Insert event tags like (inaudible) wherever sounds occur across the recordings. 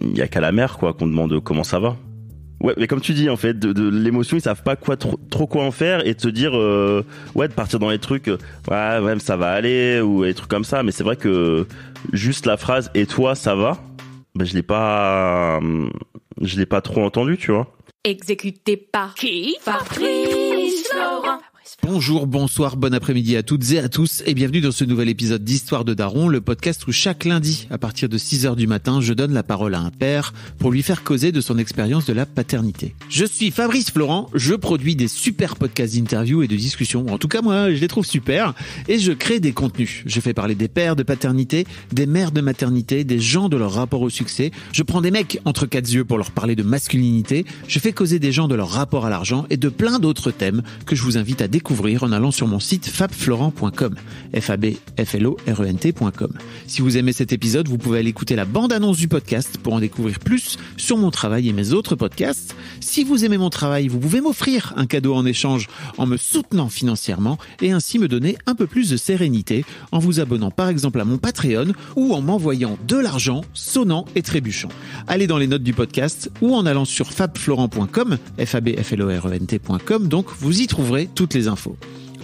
il n'y a qu'à la mer quoi qu'on demande comment ça va. Ouais, mais comme tu dis en fait, de, l'émotion ils savent pas quoi trop, quoi en faire et de se dire euh, ouais de partir dans les trucs euh, ouais même ça va aller ou des trucs comme ça. Mais c'est vrai que juste la phrase et toi ça va, ben je l'ai pas euh, je l'ai pas trop entendu tu vois. Exécuté par qui Fabrice Laurent. Bonjour, bonsoir, bon après-midi à toutes et à tous et bienvenue dans ce nouvel épisode d'Histoire de Daron, le podcast où chaque lundi, à partir de 6h du matin, je donne la parole à un père pour lui faire causer de son expérience de la paternité. Je suis Fabrice Florent, je produis des super podcasts d'interviews et de discussions, en tout cas moi je les trouve super, et je crée des contenus. Je fais parler des pères de paternité, des mères de maternité, des gens de leur rapport au succès, je prends des mecs entre quatre yeux pour leur parler de masculinité, je fais causer des gens de leur rapport à l'argent et de plein d'autres thèmes que je vous invite à découvrir découvrir en allant sur mon site fabflorent.com. f a b e Si vous aimez cet épisode, vous pouvez aller écouter la bande-annonce du podcast pour en découvrir plus sur mon travail et mes autres podcasts. Si vous aimez mon travail, vous pouvez m'offrir un cadeau en échange en me soutenant financièrement et ainsi me donner un peu plus de sérénité en vous abonnant par exemple à mon Patreon ou en m'envoyant de l'argent sonnant et trébuchant. Allez dans les notes du podcast ou en allant sur fabflorent.com, f a e donc vous y trouverez toutes les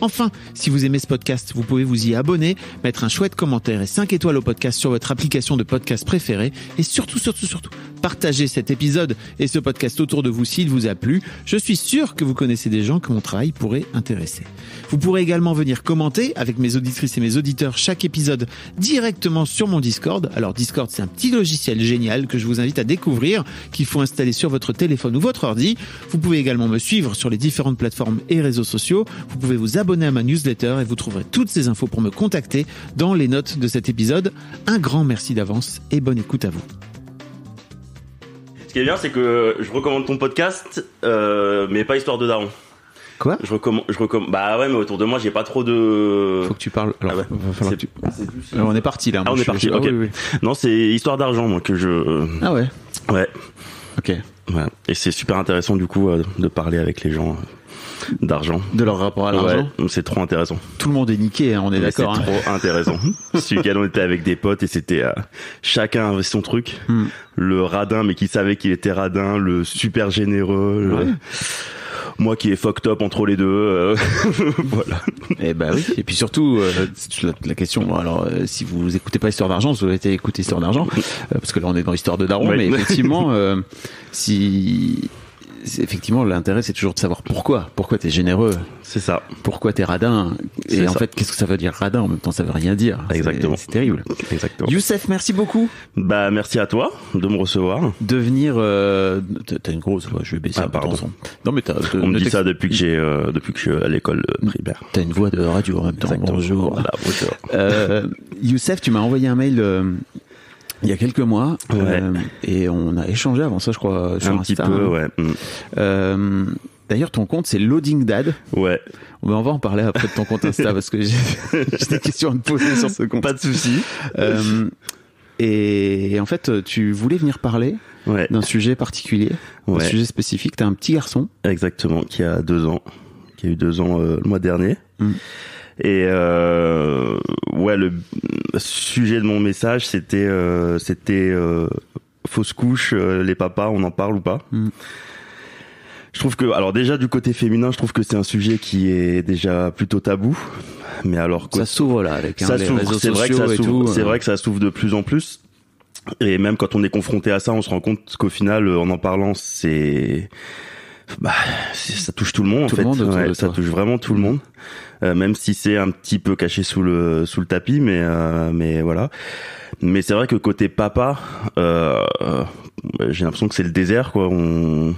Enfin, si vous aimez ce podcast, vous pouvez vous y abonner, mettre un chouette commentaire et 5 étoiles au podcast sur votre application de podcast préférée et surtout, surtout, surtout, partagez cet épisode et ce podcast autour de vous s'il vous a plu. Je suis sûr que vous connaissez des gens que mon travail pourrait intéresser. Vous pourrez également venir commenter avec mes auditrices et mes auditeurs chaque épisode directement sur mon Discord. Alors Discord, c'est un petit logiciel génial que je vous invite à découvrir, qu'il faut installer sur votre téléphone ou votre ordi. Vous pouvez également me suivre sur les différentes plateformes et réseaux sociaux. Vous pouvez vous abonner à ma newsletter et vous trouverez toutes ces infos pour me contacter dans les notes de cet épisode. Un grand merci d'avance et bonne écoute à vous qui est bien, c'est que je recommande ton podcast, euh, mais pas Histoire de Daron. Quoi Je recommande, je recommande. Bah ouais, mais autour de moi, j'ai pas trop de. Faut que tu parles. Ah euh, on est parti là. Ah, on est parti. Ok. Ah non, c'est Histoire d'argent, moi, que je. Ah ouais. Ouais. Ok. Et c'est super intéressant du coup euh, de parler avec les gens d'argent. De leur rapport à l'argent. c'est trop intéressant. Tout le monde est niqué, hein, on est d'accord. C'est hein. trop intéressant. Celui (laughs) on était avec des potes et c'était euh, chacun avait son truc. Hmm. Le radin, mais qui savait qu'il était radin, le super généreux. moi qui est fuck top entre les deux. Euh, (laughs) voilà. Et eh ben oui. Et puis surtout, euh, la, question. Alors, si vous écoutez pas Histoire d'argent, vous avez été écouter Histoire d'argent, parce que là on est dans Histoire de Daron. Mais effectivement, (laughs) si effectivement, l'intérêt, c'est toujours de savoir pourquoi. Pourquoi t'es généreux C'est ça. Pourquoi t'es radin Et en fait, qu'est-ce que ça veut dire radin En même temps, ça veut rien dire. Exactement. C'est terrible. Exactement. Youssef, merci beaucoup. Bah, merci à toi de me recevoir. Devenir, euh, t'as une grosse voix. Je vais baisser. Ah, un pardon. Non, mais t'as. On me dit ça depuis que j'ai, euh, depuis que je suis à l'école euh, primaire. T'as une voix de radio en Exactement. Bonjour. Youssef, tu m'as envoyé un mail il y a quelques mois euh, et on a échangé avant ça je crois sur un petit peu hein. mm. euh, D'ailleurs, ton compte, c'est Loading Dad. Ouais. on va en parler après de ton compte Insta parce que j'ai (laughs) des questions à te poser sur ce compte. Pas de souci. Euh, et, en fait, tu voulais venir parler d'un sujet particulier, d'un sujet spécifique. T'as un petit garçon. Exactement, qui a deux ans, qui a eu deux ans le mois dernier. Mm. Et euh, ouais, le sujet de mon message, c'était euh, c'était euh, fausse couche, euh, les papas, on en parle ou pas mm. Je trouve que, alors déjà du côté féminin, je trouve que c'est un sujet qui est déjà plutôt tabou. Mais alors ça s'ouvre là avec hein, ça les réseaux sociaux vrai que ça et C'est hein. vrai que ça s'ouvre de plus en plus. Et même quand on est confronté à ça, on se rend compte qu'au final, euh, en en parlant, c'est bah, ça touche tout le monde en fait. ça touche vraiment tout le mm-hmm. monde, euh, même si c'est un petit peu caché sous le sous le tapis, mais euh, mais voilà. Mais c'est vrai que côté papa, euh, j'ai l'impression que c'est le désert quoi. On,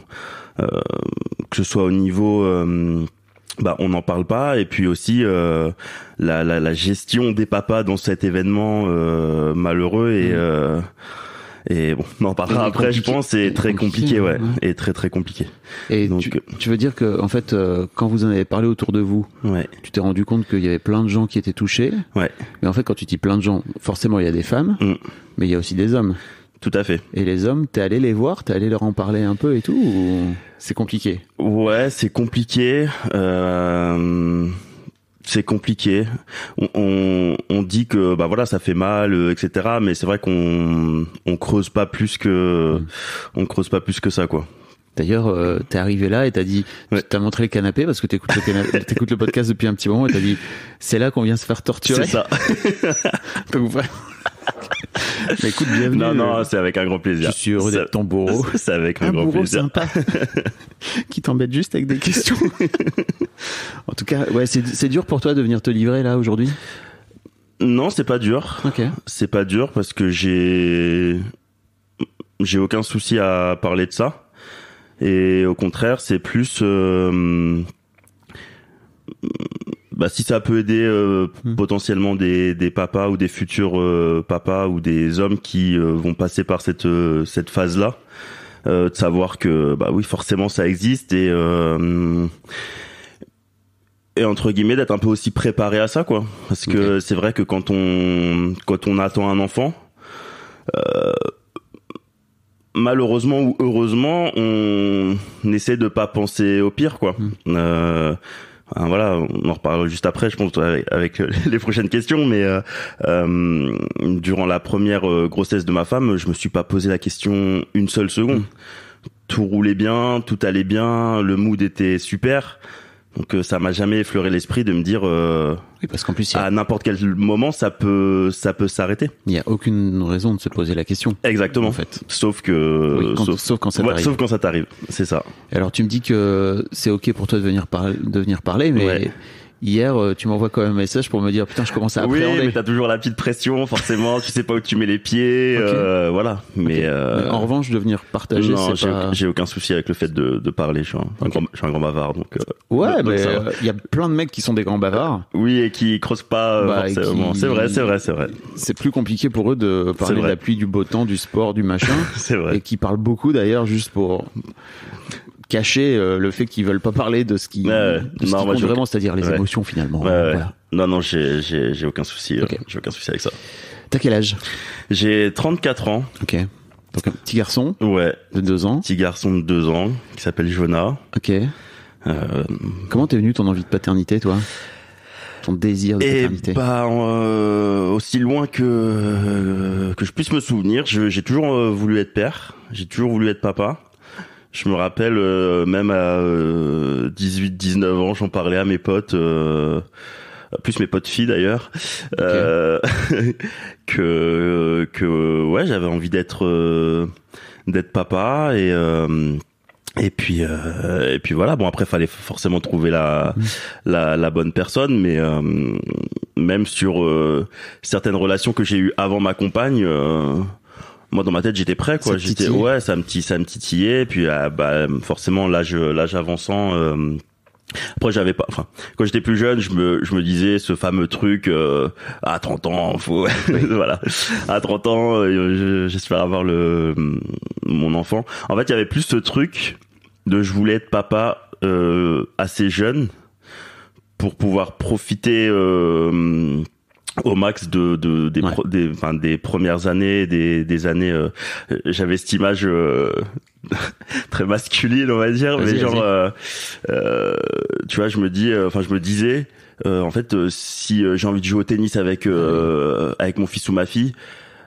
euh, que ce soit au niveau bah on n'en parle pas et puis aussi euh, la, la, la, gestion des papas dans cet événement euh, malheureux et mm-hmm. euh, et bon, on en parlera après, je pense. C'est très compliqué, ouais. et très très compliqué. Et Donc, tu, euh, veux dire que, en fait, euh, quand vous en avez parlé autour de vous, tu t'es rendu compte qu'il y avait plein de gens qui étaient touchés. Ouais. Mais en fait, quand tu dis plein de gens, forcément, il y a des femmes, mm. mais il y a aussi des hommes. Tout à fait. Et les hommes, t'es allé les voir, t'es allé leur en parler un peu et tout. Ou... C'est compliqué. Ouais, c'est compliqué. Euh c'est compliqué. On, dit que bah voilà ça fait mal, euh, etc. Mais c'est vrai qu'on on creuse pas plus que mm. on creuse pas plus que ça quoi. D'ailleurs, euh, t'es arrivé là et t'as dit, t'as montré le canapé parce que t'écoutes le, canapé, (laughs) le podcast depuis un petit moment et t'as dit, c'est là qu'on vient se faire torturer. C'est ça. (laughs) Donc vraiment, mais écoute, bienvenue. Non, non, c'est avec un grand plaisir. Je suis heureux d'être ton bourreau. C'est avec un, un bourreau sympa (laughs) qui t'embête juste avec des questions. (laughs) en tout cas, ouais, c'est dur pour toi de venir te livrer là aujourd'hui Non, c'est pas dur. Ok. C'est pas dur parce que j'ai. J'ai aucun souci à parler de ça. Et au contraire, c'est plus. Euh, bah, si ça peut aider euh, hmm. potentiellement des, des, papas ou des futurs euh, papas ou des hommes qui euh, vont passer par cette, cette phase-là, de savoir que bah oui forcément ça existe et et entre guillemets d'être un peu aussi préparé à ça quoi parce que c'est vrai que quand on quand on attend un enfant malheureusement ou heureusement, on essaie de pas penser au pire, quoi. Hmm. Euh, voilà, on en reparlera juste après, je pense, avec euh, (laughs) les prochaines questions. Mais euh, euh, durant la première grossesse de ma femme, je me suis pas posé la question une seule seconde. Mmh. Tout roulait bien, tout allait bien, le mood était super. Donc euh, ça m'a jamais effleuré l'esprit de me dire euh, parce qu'en plus à n'importe quel moment ça peut ça peut s'arrêter. Il n'y a aucune raison de se poser la question. Exactement en fait. Sauf que sauf, quand ça t'arrive. sauf quand ça t'arrive, c'est ça. Alors tu me dis que c'est ok pour toi de venir, de venir parler, mais Hier, euh, tu m'envoies quand même un message pour me dire putain, je commence à appréhender. Oui, mais t'as toujours la petite pression, forcément. tu sais pas où tu mets les pieds, euh, voilà. Euh, mais, en revanche, devenir partagé, non, j'ai, pas... j'ai aucun souci avec le fait de, parler. Je suis, un, grand, bavard, donc. ouais, mais il y a plein de mecs qui sont des grands bavards. Oui, et qui creusent pas bah, forcément. C'est vrai, c'est vrai, c'est vrai. C'est plus compliqué pour eux de parler de la du beau temps, du sport, du machin. (laughs) c'est vrai. Et qui parlent beaucoup d'ailleurs juste pour cacher euh, le fait qu'ils veulent pas parler de ce qui, vraiment, c'est-à-dire les émotions finalement. Non, non, j'ai, aucun souci. Euh, j'ai aucun souci avec ça. T'as quel âge J'ai 34 ans. Ok. petit garçon. Ouais. De deux ans. Petit garçon de deux ans qui s'appelle Jonah. Ok. Euh, Comment t'es venu ton envie de paternité, toi ton désir de eh paternité ben, aussi loin que que je puisse me souvenir, j'ai toujours voulu être père, j'ai toujours voulu être papa. Je me rappelle euh, même à 18-19 euh, ans, j'en parlais à mes potes euh, plus mes potes filles d'ailleurs (laughs) que que ouais j'avais envie d'être d'être papa et et puis et puis voilà bon après fallait forcément trouver la mm. la, la, bonne personne mais même sur certaines relations que j'ai eues avant ma compagne moi dans ma tête j'étais prêt quoi j'étais ouais ça me ça me titillait puis ah, bah forcément l'âge l'âge avançant euh, après j'avais pas enfin quand j'étais plus jeune je me je me disais ce fameux truc euh, à 30 ans faut (laughs) voilà à 30 ans euh, j'espère avoir le mon enfant en fait il y avait plus ce truc de je voulais être papa euh, assez jeune pour pouvoir profiter au max de, de des, enfin, des premières années, des, des années. Euh, j'avais cette image euh, (laughs) très masculine, on va dire, mais genre, euh, euh, tu vois, je me dis, enfin, je me disais, en fait, si j'ai envie de jouer au tennis avec avec mon fils ou ma fille,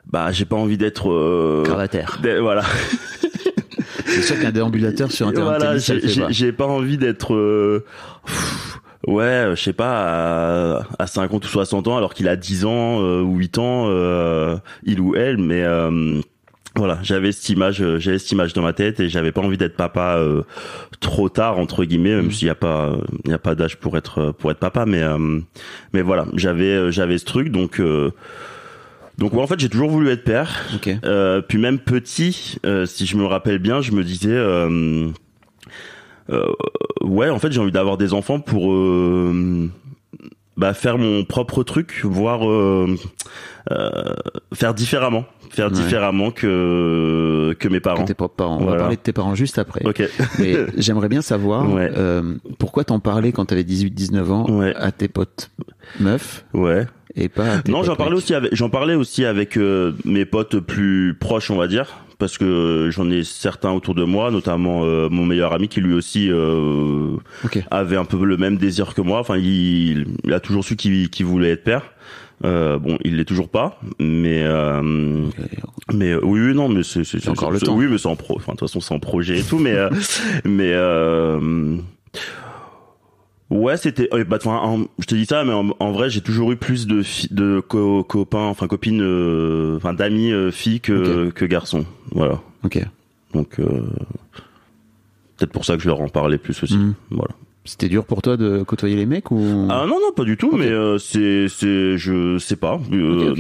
bah, j'ai pas envie d'être Gravataire. Voilà. (laughs) C'est sûr qu'un déambulateur sur un j'ai pas envie d'être ouais, euh, je sais pas, à, 50 ou 60 ans, alors qu'il a 10 ans euh, ou 8 ans, euh, il ou elle, mais voilà, j'avais cette image, j'avais cette image dans ma tête et j'avais pas envie d'être papa trop tard entre guillemets, même mm. s'il n'y a pas, il y a pas d'âge pour être pour être papa, mais mais voilà, j'avais j'avais ce truc donc donc en fait j'ai toujours voulu être père. puis même petit, si je me rappelle bien, je me disais euh, ouais, en fait, j'ai envie d'avoir des enfants pour euh, bah, faire mon propre truc, voir euh, faire différemment, faire différemment que que mes parents. tes parents. On va parler de tes parents juste après. Ok. (laughs) Mais j'aimerais bien savoir euh, pourquoi t'en parlais quand t'avais 18-19 ans à tes potes meufs. Ouais. Et pas. À tes non, j'en parlais aussi. J'en parlais aussi avec mes potes plus proches, on va dire, parce que euh, j'en ai certains autour de moi, notamment euh, mon meilleur ami qui lui aussi euh, avait un peu le même désir que moi. Enfin, il, a toujours su qu'il voulait être père. bon, il l'est toujours pas, mais mais oui, oui, non, mais c'est encore le temps. Oui, mais sans en Enfin, de toute façon, c'est en projet et tout, mais (laughs) mais Ouais, c'était. Bah, je te dis ça, mais en, vrai, j'ai toujours eu plus de, de copains, enfin copines, euh, enfin d'amis euh, filles que, que garçons. Voilà. Ok. Donc euh, peut-être pour ça que je leur en parlais plus aussi. Mhm. Voilà. C'était dur pour toi de côtoyer les mecs ou Ah non non pas du tout mais euh, c'est c'est je sais pas euh,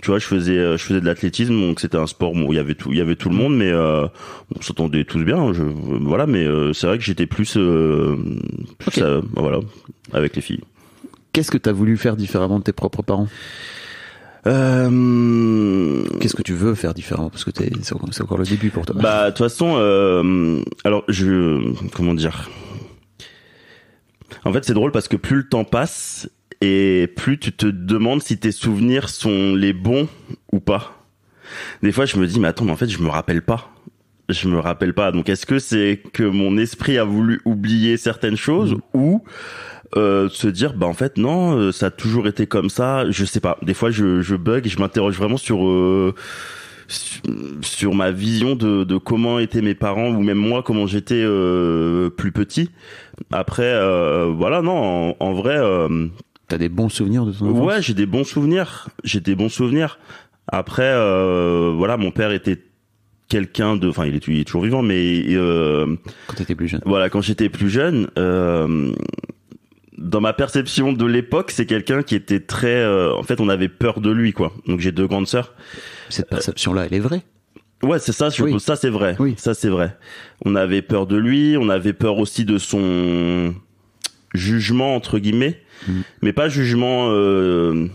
tu vois je faisais euh, je faisais de l'athlétisme donc c'était un sport où il y avait tout il y avait tout le monde mais on s'entendait tous bien je, voilà mais c'est vrai que j'étais plus, voilà avec les filles. Qu'est-ce que tu as voulu faire différemment de tes propres parents Qu'est-ce que tu veux faire différent Parce que es, c'est encore, le début pour toi. Bah, de toute façon, alors je, comment dire en fait, c'est drôle parce que plus le temps passe et plus tu te demandes si tes souvenirs sont les bons ou pas. Des fois, je me dis, mais attends, mais en fait, je me rappelle pas. Je me rappelle pas. Donc, est-ce que c'est que mon esprit a voulu oublier certaines choses mm. ou euh, se dire bah en fait non euh, ça a toujours été comme ça je sais pas des fois je, je bug je m'interroge vraiment sur euh, sur ma vision de, comment étaient mes parents ou même moi comment j'étais euh, plus petit. Après, euh, voilà, non, en, vrai. Euh, T'as des bons souvenirs de ton enfance. Ouais, j'ai des bons souvenirs. J'ai des bons souvenirs. Après, voilà, mon père était quelqu'un de, enfin, il, il est, toujours vivant, mais quand t'étais plus jeune. Voilà, quand j'étais plus jeune. dans ma perception de l'époque, c'est quelqu'un qui était très. en fait, on avait peur de lui, quoi. Donc j'ai deux grandes sœurs cette perception-là, elle est vraie. Ouais, c'est ça, je ça c'est vrai. Oui. Ça c'est vrai. On avait peur de lui, on avait peur aussi de son jugement entre guillemets, mm. mais pas jugement euh,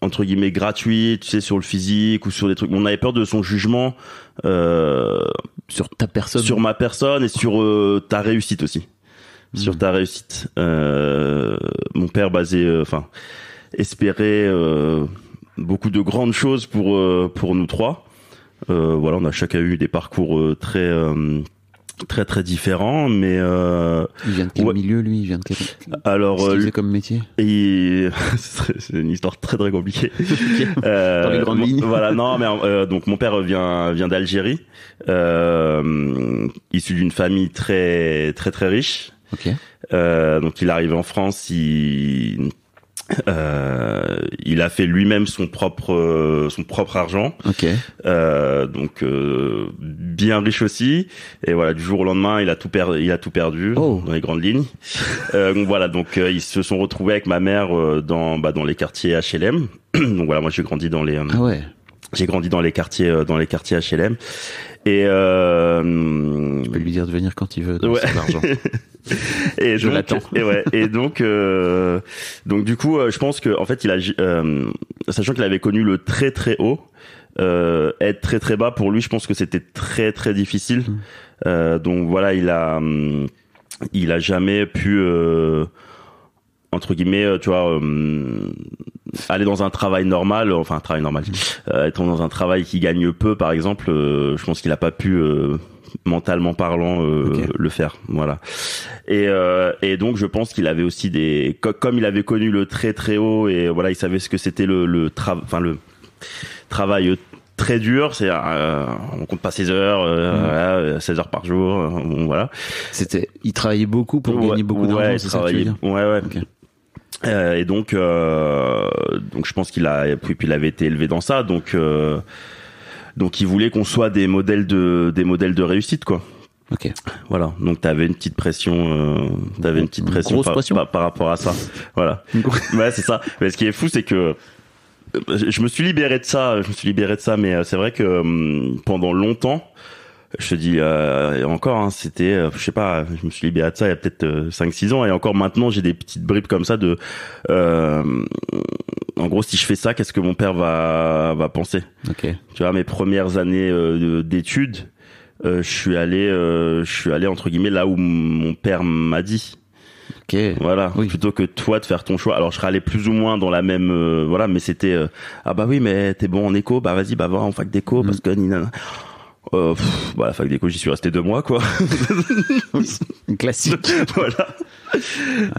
entre guillemets gratuit, tu sais sur le physique ou sur des trucs. On avait peur de son jugement euh, sur ta personne, sur ma personne et sur euh, ta réussite aussi. Mm. Sur ta réussite. mon père basé enfin espérait beaucoup de grandes choses pour euh, pour nous trois. Euh, voilà, on a chacun eu des parcours euh, très très très différents mais euh, il vient de quel milieu lui il vient de quel alors c'est comme métier (laughs) et... c'est une histoire très très compliquée (laughs) dans les grandes lignes voilà non mais donc mon père vient vient d'Algérie issu d'une famille très très très riche donc il est arrivé en France il euh, il a fait lui-même son propre euh, son propre argent, okay. euh, donc euh, bien riche aussi. Et voilà, du jour au lendemain, il a tout perdu, il a tout perdu oh. dans les grandes lignes. Euh, donc voilà, donc ils se sont retrouvés avec ma mère dans bah, dans les quartiers HLM. (clears throat) donc voilà, moi j'ai grandi dans les ah j'ai grandi dans les quartiers dans les quartiers HLM et euh, tu peux lui dire de venir quand il veut. Ouais. L'argent. (laughs) et, je l'attends. et, ouais, et donc, euh, donc du coup, euh, je pense que en fait, il a, euh, sachant qu'il avait connu le très très haut, euh, être très très bas pour lui, je pense que c'était très très difficile. Hmm. Euh, donc voilà, il a, hum, il a jamais pu entre guillemets, euh, tu vois, euh, aller dans un travail normal, euh, enfin un travail normal, euh, être dans un travail qui gagne peu, par exemple, je pense qu'il a pas pu mentalement parlant le faire voilà et, et donc je pense qu'il avait aussi des comme il avait connu le très très haut et voilà il savait ce que c'était le travail enfin le travail très dur c'est euh, on compte pas 16 heures 16 mmh. heures par jour bon, voilà c'était il travaillait beaucoup pour gagner beaucoup d'argent c'est ça ouais ouais euh, et donc, euh, donc je pense qu'il a, puis, puis il avait été élevé dans ça, donc. Euh, donc il voulait qu'on soit des modèles de des modèles de réussite quoi. Ok. Voilà. Donc t'avais une petite pression, euh, t'avais une petite pression, par, pression. par, rapport à ça. voilà. (laughs) ouais, c'est ça. Mais ce qui est fou, c'est que je me suis libéré de ça. Je me suis libéré de ça, mais c'est vrai que hum, pendant longtemps, je te dis euh, encore hein, c'était euh, je sais pas je me suis libéré de ça il y a peut-être euh, cinq 5 6 ans et encore maintenant j'ai des petites bribes comme ça de en gros si je fais ça qu'est-ce que mon père va va penser okay. tu vois mes premières années d'études je suis allé je suis allé entre guillemets là où mon père m'a dit Okay. Voilà. Oui. Plutôt que toi de faire ton choix. Alors je serais allé plus ou moins dans la même, voilà, mais c'était ah bah oui, mais t'es bon en écho, bah vas-y, bah va en fac d'écho parce mm. que euh, bah, la fac d'éco, j'y suis resté deux mois, quoi. (laughs) Classique. (laughs) voilà.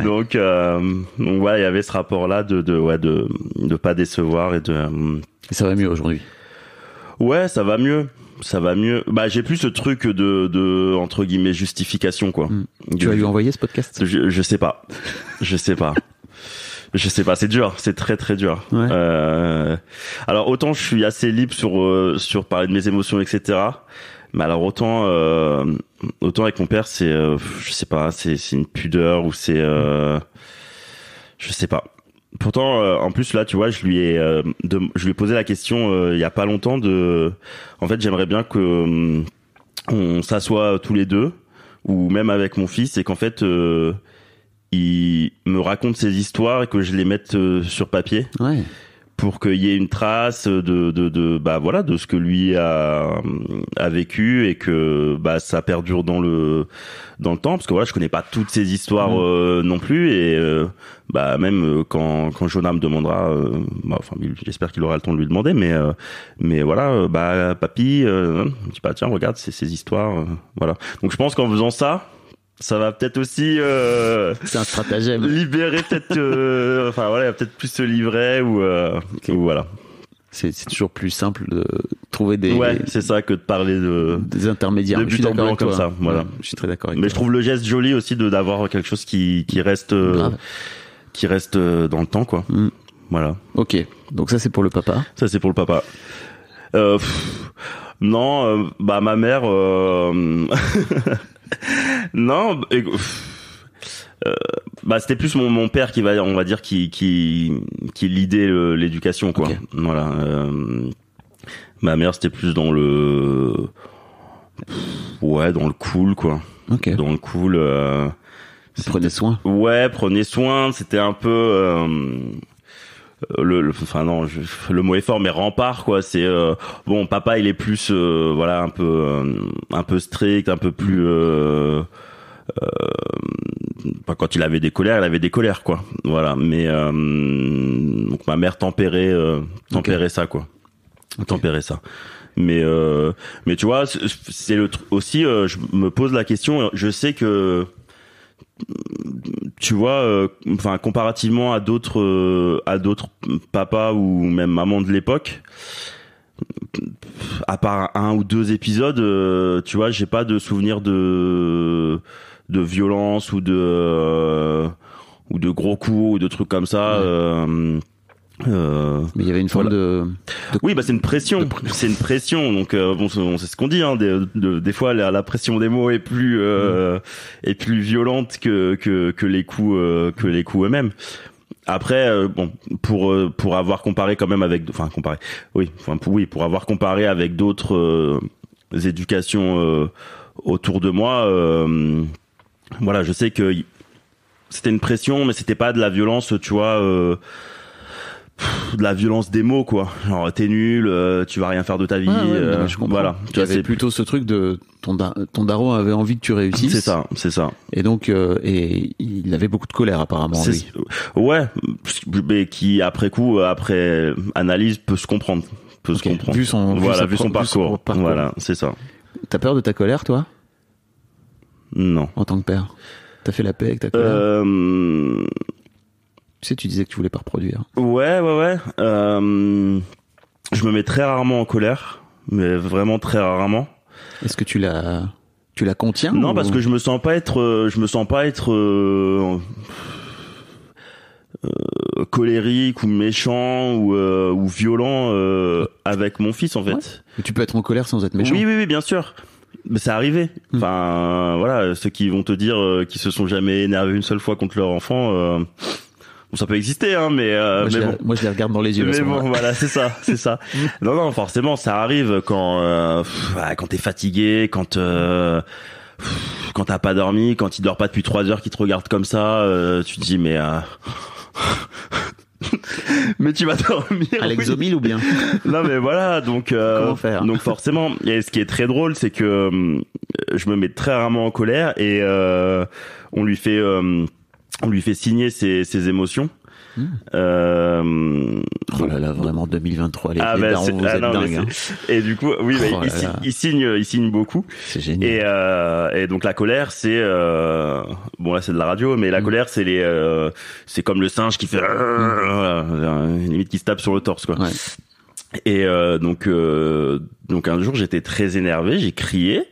Donc, euh, donc voilà, il y avait ce rapport-là de de ouais de de pas décevoir et de. ça va mieux aujourd'hui. Ouais, ça va mieux. Ça va mieux. Bah, j'ai plus ce truc de, de entre guillemets justification quoi. Hmm. Tu as lui envoyer ce podcast je, je sais pas. Je sais pas je sais pas, c'est dur, c'est très très dur. Euh, alors autant je suis assez libre sur euh, sur parler de mes émotions, etc. Mais alors autant euh, autant avec mon père, c'est euh, je sais pas, c'est c'est une pudeur ou c'est euh, je sais pas. Pourtant, en plus là, tu vois, je lui ai je lui ai posé la question il y a pas longtemps de. En fait, j'aimerais bien que hum, on s'assoie tous les deux ou même avec mon fils et qu'en fait il me raconte ses histoires et que je les mette euh, sur papier. Pour qu'il y ait une trace de, de, bah, voilà, de ce que lui a, vécu et que bah ça perdure dans le dans le temps parce que voilà je connais pas toutes ces histoires euh, non plus et euh, bah même quand quand Jonah me demandera bah, enfin j'espère qu'il aura le temps de lui demander mais mais voilà bah papy je dis pas tiens regarde c'est ces histoires voilà donc je pense qu'en faisant ça ça va peut-être aussi euh, c'est un stratagème libérer peut-être euh, (laughs) enfin voilà peut-être plus se livrer ou, euh, ou voilà c'est toujours plus simple de trouver des ouais c'est ça que de parler de des intermédiaires de but en blanc comme ça voilà je suis très d'accord mais toi. je trouve le geste joli aussi de d'avoir quelque chose qui qui reste euh, qui reste euh, dans le temps quoi mm. voilà ok donc ça c'est pour le papa ça c'est pour le papa euh, non bah ma mère (laughs) non, euh, bah c'était plus mon, père qui va, on va dire, qui qui qui l'idée l'éducation quoi. Voilà. Euh, ma mère c'était plus dans le ouais dans le cool quoi. Ok. Dans le cool. Euh, prenez soin. Ouais, prenez soin. C'était un peu euh, le, enfin non, le mot est fort, mais rempart quoi. C'est euh, bon, papa, il est plus, euh, voilà, un peu, un peu strict, un peu plus. Euh, quand il avait des colères, il avait des colères quoi. Voilà, mais donc ma mère tempérait, tempérait ça quoi, tempérait ça. Mais mais tu vois, c'est le aussi, je me pose la question. Je sais que tu vois, euh, comparativement à d'autres euh, à d'autres papas ou même mamans de l'époque, à part un ou deux épisodes, euh, tu vois, j'ai pas de souvenirs de de violence ou de ou de gros coups ou de trucs comme ça. Euh, mais il y avait une forme de, Oui, bah c'est une pression. C'est une pression. Donc euh, bon, c'est ce qu'on dit. Hein, des, des, fois, la, pression des mots est plus euh, mm. est plus violente que que, que les coups euh, que les coups eux-mêmes. Après, euh, bon, pour pour avoir comparé quand même avec, enfin comparé, oui, enfin pour, oui, pour avoir comparé avec d'autres éducations autour de moi, voilà, je sais que c'était une pression, mais c'était pas de la violence, tu vois de la violence des mots quoi genre t'es nul euh, tu vas rien faire de ta vie euh, je voilà tu avais plutôt ce truc de ton ton daron avait envie que tu réussisses c'est ça c'est ça et donc euh, et il avait beaucoup de colère apparemment lui. ouais mais qui après coup après analyse peut se comprendre peut se comprendre vu son voilà vu, son, parcours. voilà c'est ça t'as peur de ta colère toi non en tant que père t'as fait la paix avec ta colère tu sais, tu disais que tu voulais pas reproduire. Ouais, ouais, ouais. Euh, je me mets très rarement en colère, mais vraiment très rarement. Est-ce que tu la, tu la contiens Non, parce que je me sens pas être, euh, je me sens pas être euh, colérique ou méchant ou, violent avec mon fils en fait. tu peux être en colère sans être méchant. Oui, oui, oui, bien sûr mais c'est arrivé. Hmm. Enfin, voilà, ceux qui vont te dire qu'ils se sont jamais énervés une seule fois contre leur enfant, ça peut exister, hein, mais, euh, moi, mais je bon. les, moi, je les regarde dans les yeux. Mais bon, voilà, c'est ça, c'est ça. (laughs) Mm. non, non, forcément, ça arrive quand euh, quand t'es fatigué, quand euh, quand t'as pas dormi, quand il dort pas depuis trois heures, qu'il te regarde comme ça, euh, tu te dis mais. (laughs) mais tu vas dormir. Alexomil ou bien (laughs) Non mais voilà, donc donc forcément. Et ce qui est très drôle, c'est que je me mets très rarement en colère et on lui fait on lui fait signer ses, ses émotions. Mmh. Euh, oh là là, vraiment 2023, les, ah bah, vous ah êtes non, dingue, hein. Et du coup, oui, oh il, signe, euh, il, signe, beaucoup. C'est génial. Et, euh, et, donc la colère, c'est euh... bon là, c'est de la radio, mais la mmh. colère, c'est les, euh, c'est comme le singe qui fait mmh. une limite qui se tape sur le torse, quoi. Ouais. Et donc donc un jour, j'étais très énervé, j'ai crié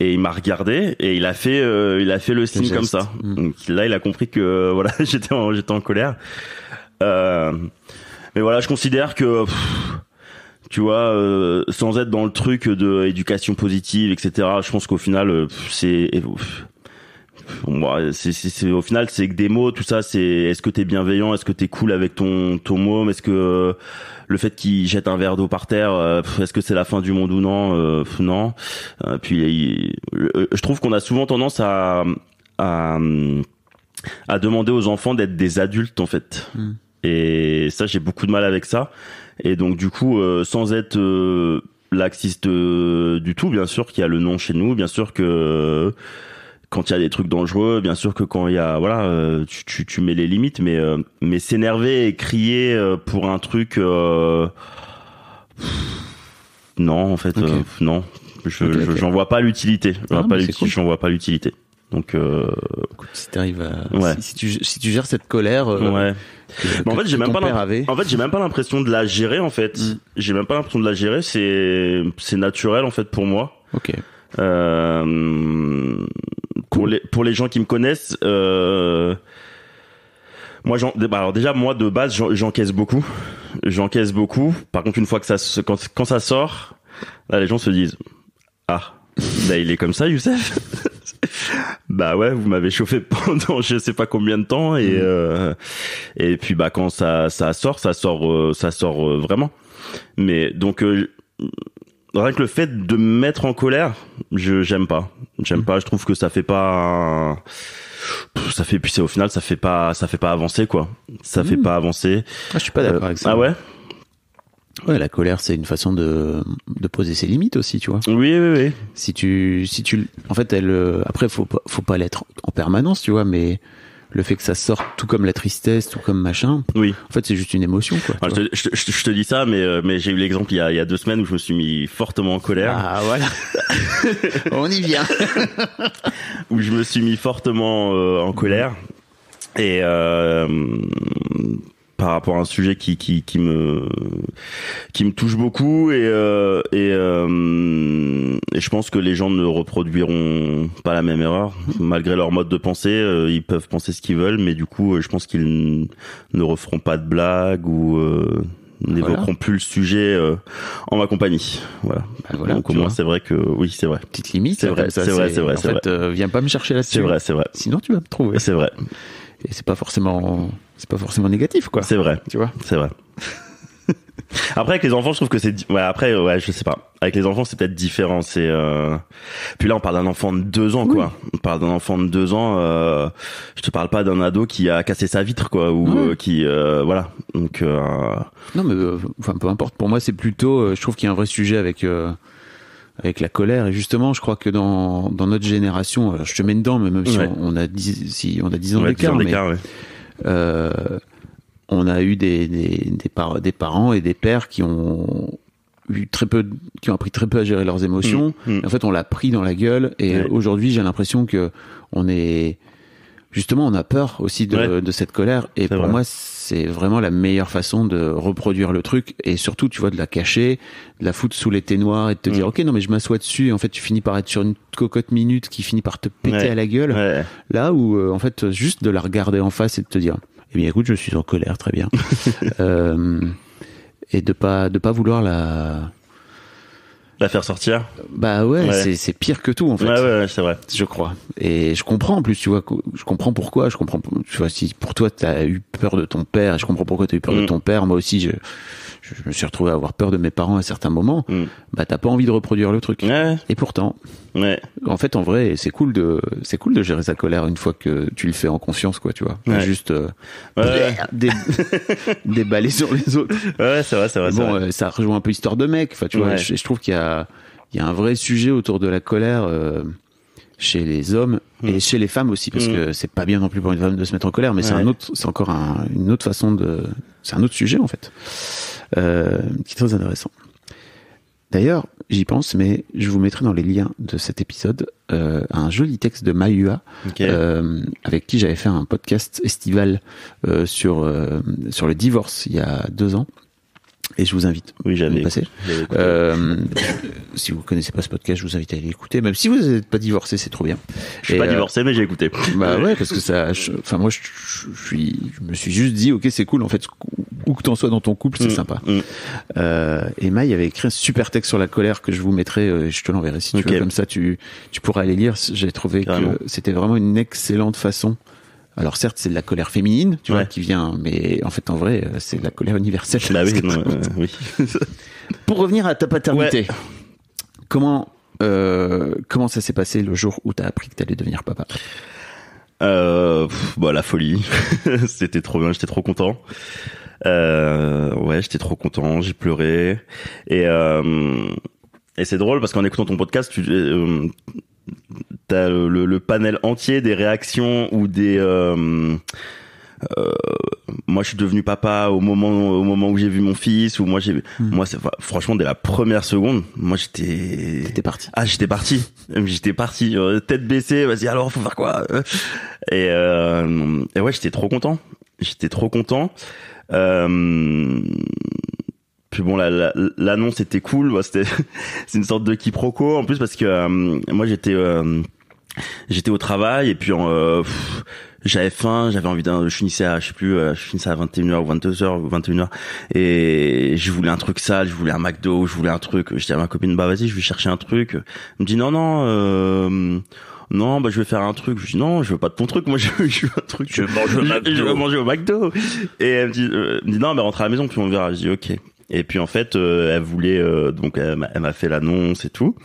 et il m'a regardé et il a fait euh, il a fait le signe comme ça. Mm. Donc là il a compris que euh, (laughs) voilà j'étais en, j'étais en colère. Euh, mais voilà je considère que tu vois euh, sans être dans le truc de éducation positive etc. Je pense qu'au final c'est moi bah, c'est, c'est, au final, c'est que des mots, tout ça, c'est est-ce que t'es bienveillant, est-ce que t'es cool avec ton, ton môme, est-ce que euh, le fait qu'il jette un verre d'eau par terre, euh, est-ce que c'est la fin du monde ou non euh, Non. puis, je trouve qu'on a souvent tendance à, à, à demander aux enfants d'être des adultes, en fait. Hmm. Et ça, j'ai beaucoup de mal avec ça. Et donc, du coup, sans être laxiste du tout, bien sûr qu'il y a le nom chez nous, bien sûr que quand il y a des trucs dangereux, bien sûr que quand il y a voilà, euh, tu, tu, tu, mets les limites, mais euh, mais s'énerver et crier euh, pour un truc, non en fait, non, je j'en vois pas l'utilité, j'en vois pas l'utilité. Donc, euh... si, si, tu, si tu gères cette colère, ouais. Mais en, fait, j'ai même pas en fait, j'ai même pas l'impression de la gérer. En fait, mm. j'ai même pas l'impression de la gérer. C'est c'est naturel en fait pour moi. Ok. Euh... Pour, les, pour les gens qui me connaissent, euh, moi, bah, alors déjà, moi de base, j'encaisse beaucoup. J'encaisse beaucoup. Par contre, une fois que ça, se, quand, quand ça sort, là, les gens se disent, ah, là, bah, il est comme ça, Youssef. (laughs) bah ouais, vous m'avez chauffé (laughs) pendant je sais pas combien de temps et mm. euh, et puis bah quand ça ça sort, ça sort, euh, ça sort euh, vraiment. Mais donc rien que le fait de me mettre en colère, je j'aime pas. J'aime mm. pas, je trouve que ça fait pas ça fait puis au final ça fait pas ça fait pas avancer quoi. Ça fait mm. pas avancer. Ah, je suis pas d'accord avec euh, ça. Ah ouais. Ouais, la colère, c'est une façon de, de poser ses limites aussi, tu vois. Oui, oui, oui. Si tu, si tu, en fait, elle, euh, après, faut faut pas l'être en permanence, tu vois, mais le fait que ça sorte tout comme la tristesse, tout comme machin. Oui. En fait, c'est juste une émotion. je, te, dis ça, mais, euh, mais j'ai eu l'exemple il, y a, deux semaines où je me suis mis fortement en colère. Ah voilà. (laughs) On y vient. (laughs) où je me suis mis fortement euh, en colère. Et euh, par rapport à un sujet qui, qui, me qui me touche beaucoup et euh, euh, et, je pense que les gens ne reproduiront pas la même erreur malgré leur mode de pensée euh, ils peuvent penser ce qu'ils veulent mais du coup je pense qu'ils ne referont pas de blagues ou n'évoqueront plus le sujet en ma compagnie voilà, ben donc au moins c'est vrai que oui c'est vrai petite limite c'est vrai c'est vrai c'est vrai viens pas me chercher là-dessus c'est vrai c'est vrai sinon tu vas me trouver c'est vrai et c'est pas forcément c'est pas forcément négatif, quoi. C'est vrai. Tu vois C'est vrai. (laughs) Après avec les enfants, je trouve que c'est ouais, après ouais, je sais pas. Avec les enfants, c'est peut-être différent, c'est euh, puis là on parle d'un enfant de deux ans quoi. On parle d'un enfant de deux ans euh, je te parle pas d'un ado qui a cassé sa vitre quoi ou euh, qui voilà. Donc Non mais enfin peu importe, pour moi c'est plutôt je trouve qu'il y a un vrai sujet avec avec la colère. Et justement, je crois que dans, dans notre génération, je te mets dedans, mais même si on, a 10, si on a 10 ans d'écart, mais, euh, on a eu des, des, des, parents et des pères qui ont eu très peu, qui ont appris très peu à gérer leurs émotions. Mm, mm. En fait, on l'a pris dans la gueule. Et aujourd'hui, j'ai l'impression que on est, justement, on a peur aussi de, cette colère. Et pour moi, c'est vraiment la meilleure façon de reproduire le truc et surtout, tu vois, de la cacher, de la foutre sous les ténoirs et de te mm. dire, ok, non, mais je m'assois dessus. Et en fait, tu finis par être sur une cocotte minute qui finit par te péter à la gueule. Là où, euh, en fait, juste de la regarder en face et de te dire, eh bien, écoute, je suis en colère, très bien. (laughs) Euh, et de pas de pas vouloir la la faire sortir Bah ouais, c'est pire que tout en fait. Ouais, ouais, c'est vrai. Je crois. Et je comprends en plus, tu vois, je comprends pourquoi, je comprends, tu vois, si pour toi t'as eu peur de ton père, je comprends pourquoi t'as eu peur de mm. ton père, moi aussi je, je me suis retrouvé à avoir peur de mes parents à certains moments, mm. bah t'as pas envie de reproduire le truc. Et pourtant, ouais. en fait, en vrai, c'est cool de c'est cool de gérer sa colère une fois que tu le fais en conscience, quoi, tu vois. juste euh, (laughs) déballer sur les autres. Ouais, ça va, ça va. Bon, euh, ça rejoint un peu histoire de mec, enfin, tu vois. Je, trouve qu'il y a il y a un vrai sujet autour de la colère. Euh, chez les hommes et mm. chez les femmes aussi, parce mm. que c'est pas bien non plus pour une femme de se mettre en colère, mais c'est un autre, c'est encore une autre façon de, c'est un autre sujet en fait, euh, qui est très intéressant. D'ailleurs, j'y pense, mais je vous mettrai dans les liens de cet épisode euh, un joli texte de Mayua euh, avec qui j'avais fait un podcast estival sur sur le divorce il y a deux ans. Et je vous invite. Oui, j'avais. Passé. Euh, si vous connaissez pas ce podcast, je vous invite à aller l'écouter. Même si vous n'êtes pas divorcé, c'est trop bien. Je suis pas euh, divorcé, mais j'ai écouté. Bah ouais, parce que ça. Enfin moi, je, suis. Je me suis juste dit, ok, c'est cool. En fait, où que t'en sois dans ton couple, c'est mm. sympa. Mm. Euh, Emma, il avait écrit un super texte sur la colère que je vous mettrai. Euh, je te l'enverrai si tu veux. Comme ça, tu tu pourras aller lire. J'ai trouvé que c'était vraiment une excellente façon alors certes, c'est de la colère féminine, tu vois, qui vient, mais en fait, en vrai, euh, c'est de la colère universelle. Bah (laughs) euh, (laughs) Pour revenir à ta paternité, comment euh, comment ça s'est passé le jour où tu as appris que tu allais devenir papa bah, la folie, (laughs) c'était trop bien, j'étais trop content. ouais, j'étais trop content, j'ai pleuré et et c'est drôle parce qu'en écoutant ton podcast, tu, t'as le, le, panel entier des réactions ou des euh, euh, moi je suis devenu papa au moment au moment où j'ai vu mon fils ou moi j'ai hmm. moi franchement dès la première seconde moi j'étais j'étais parti ah j'étais parti (laughs) j'étais parti euh, tête baissée vas-y alors faut faire quoi (laughs) et, et ouais j'étais trop content j'étais trop content euh, puis bon, l'annonce la, était cool. c'était (laughs) c'est une sorte de quiproquo en plus parce que euh, moi j'étais euh, j'étais au travail et puis euh, j'avais faim, j'avais envie d'un je finissais à je sais plus je finissais à 21h ou 22h ou 21h et je voulais un truc sale, je voulais un McDo, je voulais un truc. J'étais à ma copine bah vas-y, je vais chercher un truc. Elle me dit non non non bah je vais faire un truc je dis non je veux pas de ton truc moi (laughs) je, veux un truc je mange McDo je veux manger au McDo et elle me dit, elle me dit non bah rentre à la maison puis on verra je dis ok et puis en fait, euh, elle voulait euh, donc elle m'a fait l'annonce et tout.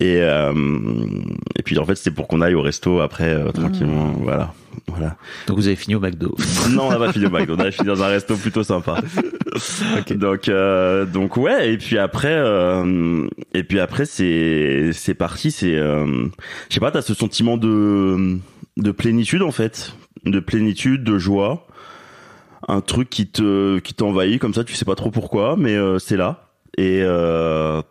Et, euh, et puis en fait, c'était pour qu'on aille au resto après tranquillement. Ah. Voilà, voilà. Donc vous avez fini au McDo (laughs) Non, on n'a pas fini au McDo. On a fini dans un resto plutôt sympa. (laughs) Donc donc ouais. Et puis après et puis après c'est c'est parti. C'est je sais pas. tu as ce sentiment de de plénitude en fait, de plénitude, de joie un truc qui te qui t'envahit comme ça, tu sais pas trop pourquoi, mais euh, c'est là. Et euh,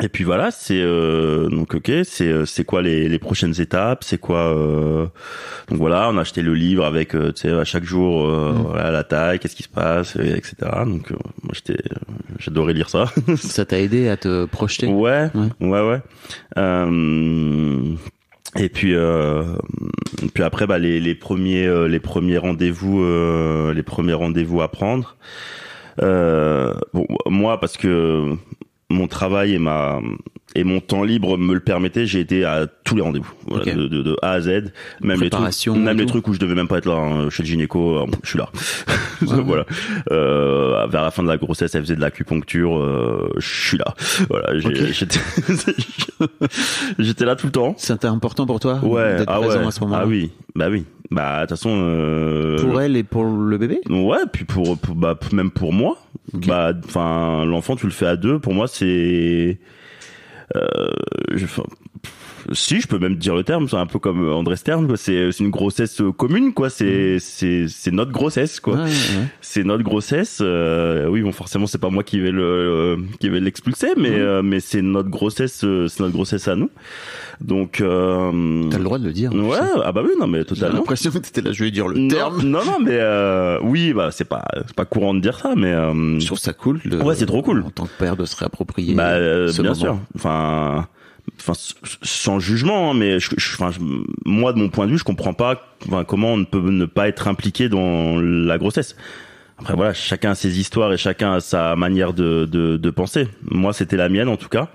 et puis voilà, c'est euh, donc ok, c'est euh, c'est quoi les, les prochaines étapes, c'est quoi euh, donc voilà, on a acheté le livre avec tu sais à chaque jour mm. la taille, qu'est-ce qui se passe, etc. Donc moi j'étais j'adorais lire ça. (laughs) ça t'a aidé à te projeter. Ouais, ouais, ouais. ouais. Et puis, euh, puis après, bah, les, les premiers, euh, les premiers rendez-vous, euh, les premiers rendez-vous à prendre. Euh, bon, moi, parce que mon travail et ma et mon temps libre me le permettait, j'ai été à tous les rendez-vous, de, A à Z, même les trucs, même les trucs où je devais même pas être là hein, chez le gynéco, euh, je suis là, (laughs) (laughs) voilà. Euh, vers la fin de la grossesse, elle faisait de l'acupuncture, euh, je suis là, (laughs) J'étais là tout le temps. C'était important pour toi, d'être ah présent à ce moment-là. Ah oui, bah oui. Bah de toute façon. Euh... Pour elle et pour le bébé. Ouais, puis pour, pour bah, même pour moi. Bah enfin l'enfant tu le fais à deux. Pour moi c'est. Euh, si je peux même dire le terme c'est un peu comme André Stern quoi c'est une grossesse euh, commune quoi mm. c'est c'est notre grossesse quoi c'est notre grossesse euh, oui bon forcément c'est pas moi qui vais le euh, qui vais l'expulser mais mm. mais c'est notre grossesse c'est notre grossesse à nous donc euh, t'as le droit de le dire hein, ouais ah bah oui non mais totalement j'ai l'impression que t'étais là je vais dire le terme non non mais oui bah c'est pas c'est pas courant de dire ça mais je trouve ça cool ouais c'est trop cool en tant que père de se réapproprier bah, bien sûr enfin enfin sans jugement hein, mais moi de mon point de vue je comprends pas comment on ne peut ne pas être impliqué dans la grossesse après voilà chacun a ses histoires et chacun a sa manière de, de, de penser moi c'était la mienne en tout cas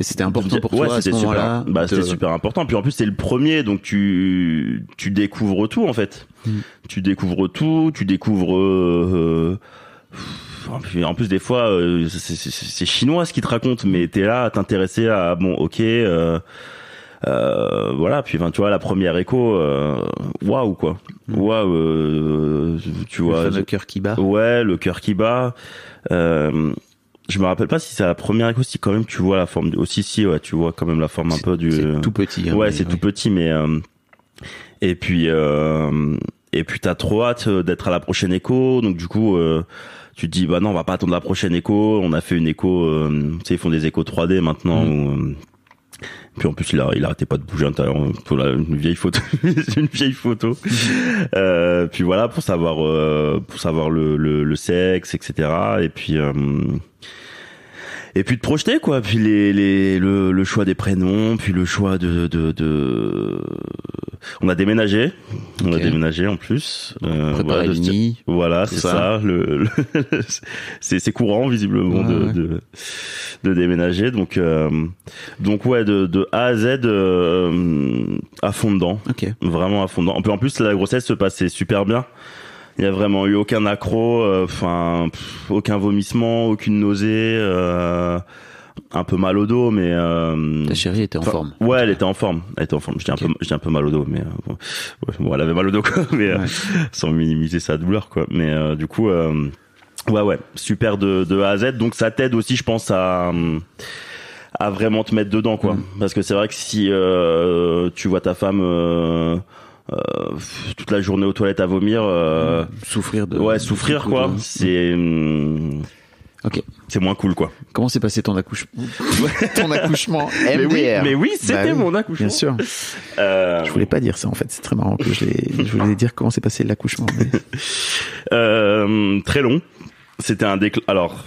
et c'était important pour ouais, toi c'était super bah, c'était super important puis en plus c'est le premier donc tu tu découvres tout en fait mm. tu découvres tout tu découvres euh, euh, en plus des fois euh, c'est chinois ce qu'ils te racontent, mais t'es là à t'intéresser à bon ok. Euh, euh, voilà puis tu vois la première écho euh, waouh quoi mm. waouh euh, tu vois le cœur qui bat ouais le cœur qui bat euh, je me rappelle pas si c'est la première écho si quand même tu vois la forme du... aussi si ouais tu vois quand même la forme un peu du tout petit ouais c'est tout petit hein, mais et puis et puis t'as trop hâte d'être à la prochaine écho donc du coup euh tu dis bah non, on va pas attendre la prochaine écho. On a fait une écho, euh, tu sais, ils font des échos 3D maintenant. Mm. Euh, puis en plus il a il arrêtait pas de bouger la, une vieille photo (laughs) une vieille photo mm. euh, puis voilà pour savoir pour savoir le, le, sexe etc et puis et puis de projeter quoi puis les, les le, choix des prénoms puis le choix de de, de... on a déménagé on a déménagé en plus euh, voilà, voilà c'est ça, le, (laughs) c'est courant visiblement de, de, de déménager donc euh, donc ouais de, de A à Z euh, à fond dedans vraiment à fond dedans en plus la grossesse se passait super bien il y a vraiment eu aucun accro, euh, enfin aucun vomissement, aucune nausée euh, un peu mal au dos, mais euh... ta chérie était en forme. Ouais, elle était en forme. Elle était en forme. J'étais un peu, un peu mal au dos, mais euh, bon, elle avait mal au dos, (laughs) quoi, mais sans minimiser sa douleur, quoi. Mais du coup, ouais, ouais, super de, de A à Z. Donc ça t'aide aussi, je pense, à à vraiment te mettre dedans, quoi. Mm. Parce que c'est vrai que si tu vois ta femme euh, toute la journée aux toilettes à vomir. Euh, souffrir de. Ouais, souffrir quoi. C'est. Hmm, ok. C'est moins cool quoi. Comment s'est passé ton accouchement (laughs) Ton accouchement MDR. Mais oui, c'était bah mon accouchement. Bien sûr. Euh, je voulais pas dire ça en fait. C'est très marrant que je, voulais (laughs) dire comment s'est passé l'accouchement. (laughs) très long. C'était un décl... Alors,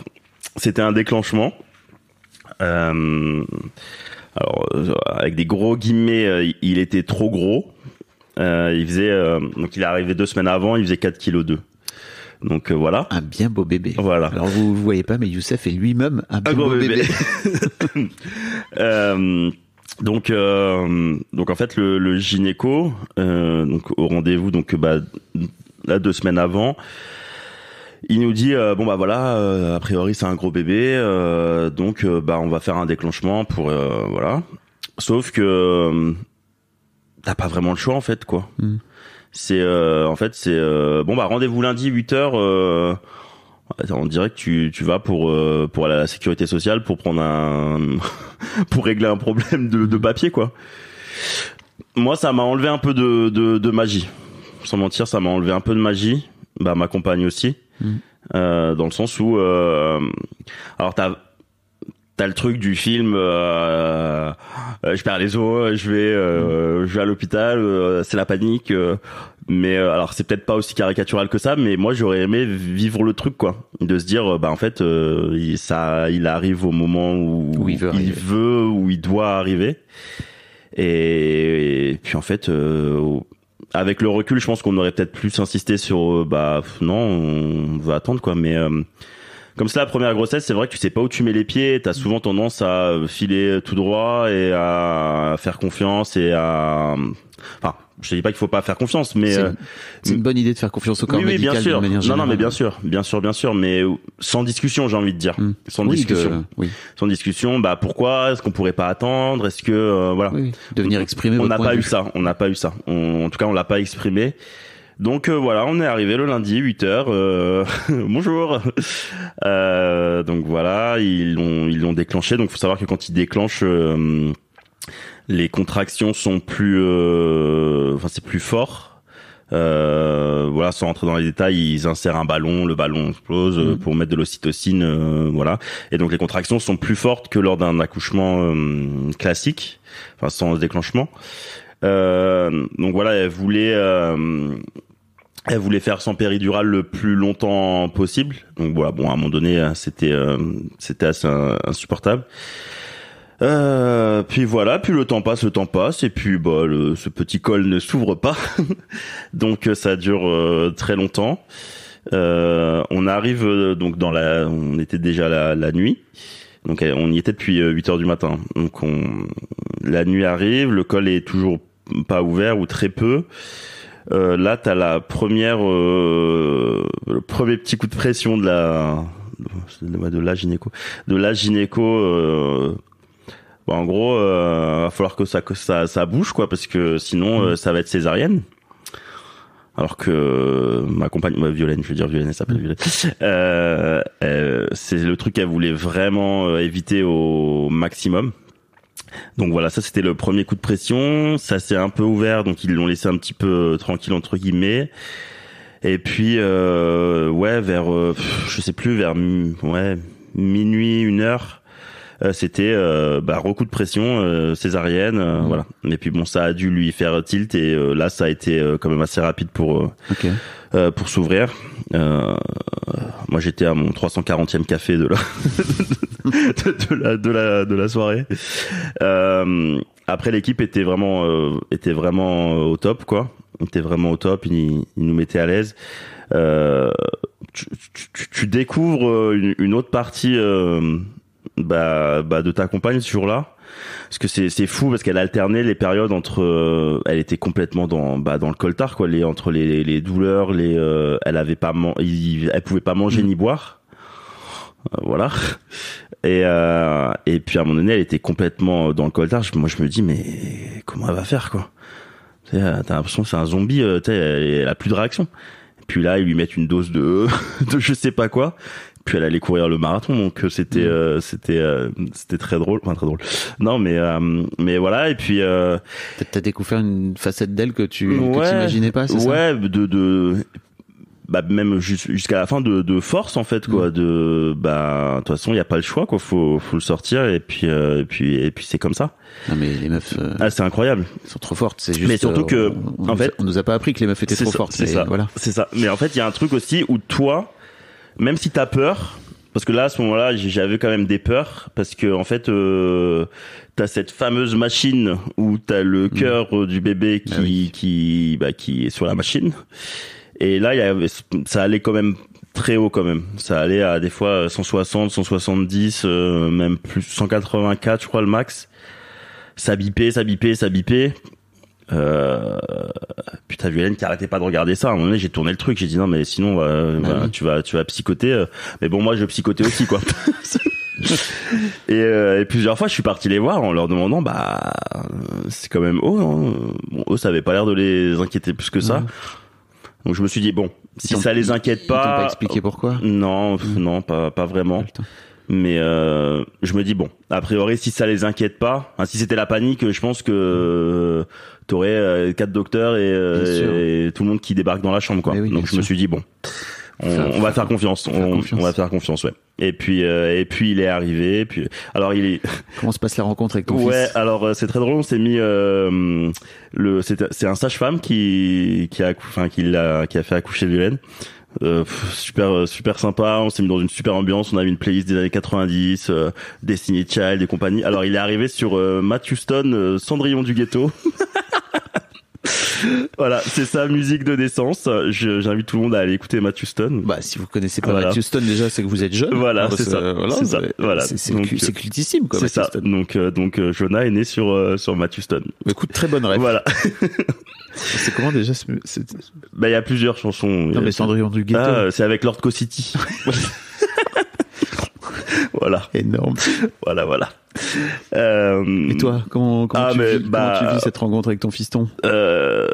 c'était un déclenchement. alors avec des gros guillemets, il était trop gros. Euh, il faisait, euh, donc il est arrivé deux semaines avant, il faisait 4 kg 2. Donc euh, voilà. Un bien beau bébé. Voilà. Alors vous ne voyez pas, mais Youssef est lui-même un, bien beau, bébé. (laughs) donc, donc en fait le, gynéco, donc au rendez-vous, donc bah, là deux semaines avant, il nous dit bon bah voilà a priori c'est un gros bébé donc bah on va faire un déclenchement pour voilà sauf que t'as pas vraiment le choix en fait quoi. Mm. C'est euh, en fait c'est euh, bon bah rendez-vous lundi 8 h euh, on dirait que tu, tu vas pour pour aller à la sécurité sociale pour prendre un (laughs) pour régler un problème de, de papier quoi. Moi ça m'a enlevé un peu de, de, magie. Sans mentir, ça m'a enlevé un peu de magie. Bah ma compagne aussi. Mm. dans le sens où alors t'as t'as le truc du film euh, euh, je perds les os je vais euh, je vais à l'hôpital euh, c'est la panique mais alors c'est peut-être pas aussi caricatural que ça mais moi j'aurais aimé vivre le truc quoi de se dire bah en fait il, ça il arrive au moment où, il, veut, il où il doit arriver et, et puis en fait avec le recul je pense qu'on aurait peut-être plus insisté sur bah non on va attendre quoi mais comme c'est la première grossesse, c'est vrai que tu sais pas où tu mets les pieds. T'as mm. souvent tendance à euh, filer tout droit et à faire confiance et à, enfin, je te dis pas qu'il faut pas faire confiance, mais euh, c'est une, bonne idée de faire confiance au corps oui, Oui, bien sûr. non, non, mais bien sûr, bien sûr, bien sûr, mais sans discussion, j'ai envie de dire, mm. sans discussion, oui. sans discussion. Bah pourquoi Est-ce qu'on pourrait pas attendre Est-ce que euh, voilà, devenir exprimer. On n'a pas, pas eu ça. On n'a pas eu ça. en tout cas, on l'a pas exprimé. Donc euh, voilà, on est arrivé le lundi 8h. Euh, (laughs) bonjour. Euh, donc voilà, ils l'ont ils l'ont déclenché. Donc faut savoir que quand ils déclenchent les contractions sont plus enfin c'est plus fort. voilà, sans rentrer dans les détails, ils insèrent un ballon, le ballon explose mhm. pour mettre de l'ocytocine, voilà. Et donc les contractions sont plus fortes que lors d'un accouchement classique, enfin sans déclenchement. Euh, donc voilà, elle voulait, elle voulait faire son péridural le plus longtemps possible. Donc voilà, bon, à un moment donné, euh, c'était euh, c'était assez insupportable. Euh, puis voilà, puis le temps passe, le temps passe, et puis bah ce petit col ne s'ouvre pas, (laughs) donc ça dure très longtemps. on arrive donc dans la, on était déjà la, la nuit, donc on y était depuis 8 heures du matin. Donc la nuit arrive, le col est toujours pas ouvert ou très peu. Euh, là, t'as la première, euh, le premier petit coup de pression de la, de la gynéco, de la gynéco. Euh, bah, en gros, euh, va falloir que ça, que ça, ça bouge quoi, parce que sinon, mm. ça va être césarienne. Alors que ma compagne, Violaine, je veux dire Violaine, elle s'appelle Violaine. Mm. c'est le truc qu'elle voulait vraiment éviter au maximum. Donc voilà, ça c'était le premier coup de pression. Ça s'est un peu ouvert, donc ils l'ont laissé un petit peu euh, tranquille entre guillemets. Et puis euh, ouais, vers euh, je sais plus vers ouais minuit une heure, euh, c'était bah, recoup de pression césarienne, mm. voilà. Et puis bon, ça a dû lui faire tilt et là ça a été quand même assez rapide pour pour s'ouvrir. Euh, moi, j'étais à mon 340e café (laughs) de la, de, la, de la, soirée. Euh, après, l'équipe était vraiment, euh, était vraiment euh, au top, quoi. Était vraiment au top. Ils, nous mettaient à l'aise. Euh, tu, tu, tu, découvres une, autre partie bah, bah de ta compagne ce jour-là parce que c'est c'est fou parce qu'elle alternait les périodes entre euh, elle était complètement dans bah dans le coltard quoi les entre les, les douleurs les euh, elle avait pas elle pouvait pas manger mm. ni boire euh, voilà et et puis à un moment donné elle était complètement dans le coltard moi je me dis mais comment elle va faire quoi t'as l'impression que c'est un zombie elle, elle a plus de réaction puis là ils lui mettent une dose de (laughs) de je sais pas quoi puis elle allait courir le marathon donc euh, c'était mm. euh, c'était euh, c'était très drôle enfin très drôle non mais mais voilà et puis t'as découvert une facette d'elle que tu ouais, pas c'est ouais de de bah même jusqu'à la fin de, de force en fait quoi mm. de bah de toute façon il y a pas le choix quoi faut faut le sortir et puis et puis et puis c'est comme ça non ah, mais les meufs ah c'est incroyable elles sont trop fortes c'est juste mais surtout que en fait on nous a pas appris que les meufs étaient trop fortes c'est ça voilà c'est ça mais en fait il y a un truc aussi où toi même si t'as peur, parce que là à ce moment-là j'avais quand même des peurs parce que en fait euh, t'as cette fameuse machine où t'as le mm. cœur euh, du bébé ah qui qui bah, qui est sur la machine et là il y avait, ça allait quand même très haut quand même ça allait à des fois 160 170 euh, même plus 184 je crois le max ça bipait ça bipait ça bipait euh, putain, Violaine qui arrêtait pas de regarder ça. À un moment donné, j'ai tourné le truc. J'ai dit non, mais sinon, euh, ah tu vas, tu vas psychoter. Euh. Mais bon, moi, je psychoter aussi, quoi. (laughs) Euh, et, plusieurs fois, je suis parti les voir en leur demandant, bah, c'est quand même haut. Hein. eux, ça avait pas l'air de les inquiéter plus que ça. Donc je me suis dit bon, si ça les inquiète pas, tu pas expliqué pourquoi Non, non, pas pas vraiment. Mais euh, je me dis bon, a priori si ça les inquiète pas, si c'était la panique, je pense que euh, t'aurais euh, quatre docteurs euh, et, tout le monde qui débarque dans la chambre quoi. Donc je me suis dit bon, on, va faire confiance, on, va faire confiance ouais. Et puis et puis il est arrivé, puis alors il est (laughs) Comment se passe la rencontre avec ton Ouais, alors c'est très drôle, on s'est mis le c'est un sage-femme qui qui a enfin qui l'a qui a fait accoucher Violaine. Euh, super euh, super sympa on s'est mis dans une super ambiance on avait une playlist des années 90 euh, Destiny Child et compagnie alors il est arrivé sur euh, Matt euh, Cendrillon du ghetto (laughs) (laughs) voilà, c'est ça, musique de naissance. J'invite tout le monde à aller écouter Matthew Stone Bah, si vous connaissez pas voilà. Stone déjà, c'est que vous êtes jeune. Voilà, c'est ça. Voilà, c'est euh, cultissime, quoi. C'est ça. Donc, euh, donc, euh, Jonah est né sur sur Matt bah, Écoute, très bonne rêve. Voilà. (laughs) c'est comment déjà Bah, il y a plusieurs chansons. Non, mais du ah, c'est avec Lord Co (laughs) voilà, énorme. Voilà, voilà. Euh, Et toi, comment, comment, ah, bah, tu vis, cette rencontre avec ton fiston euh,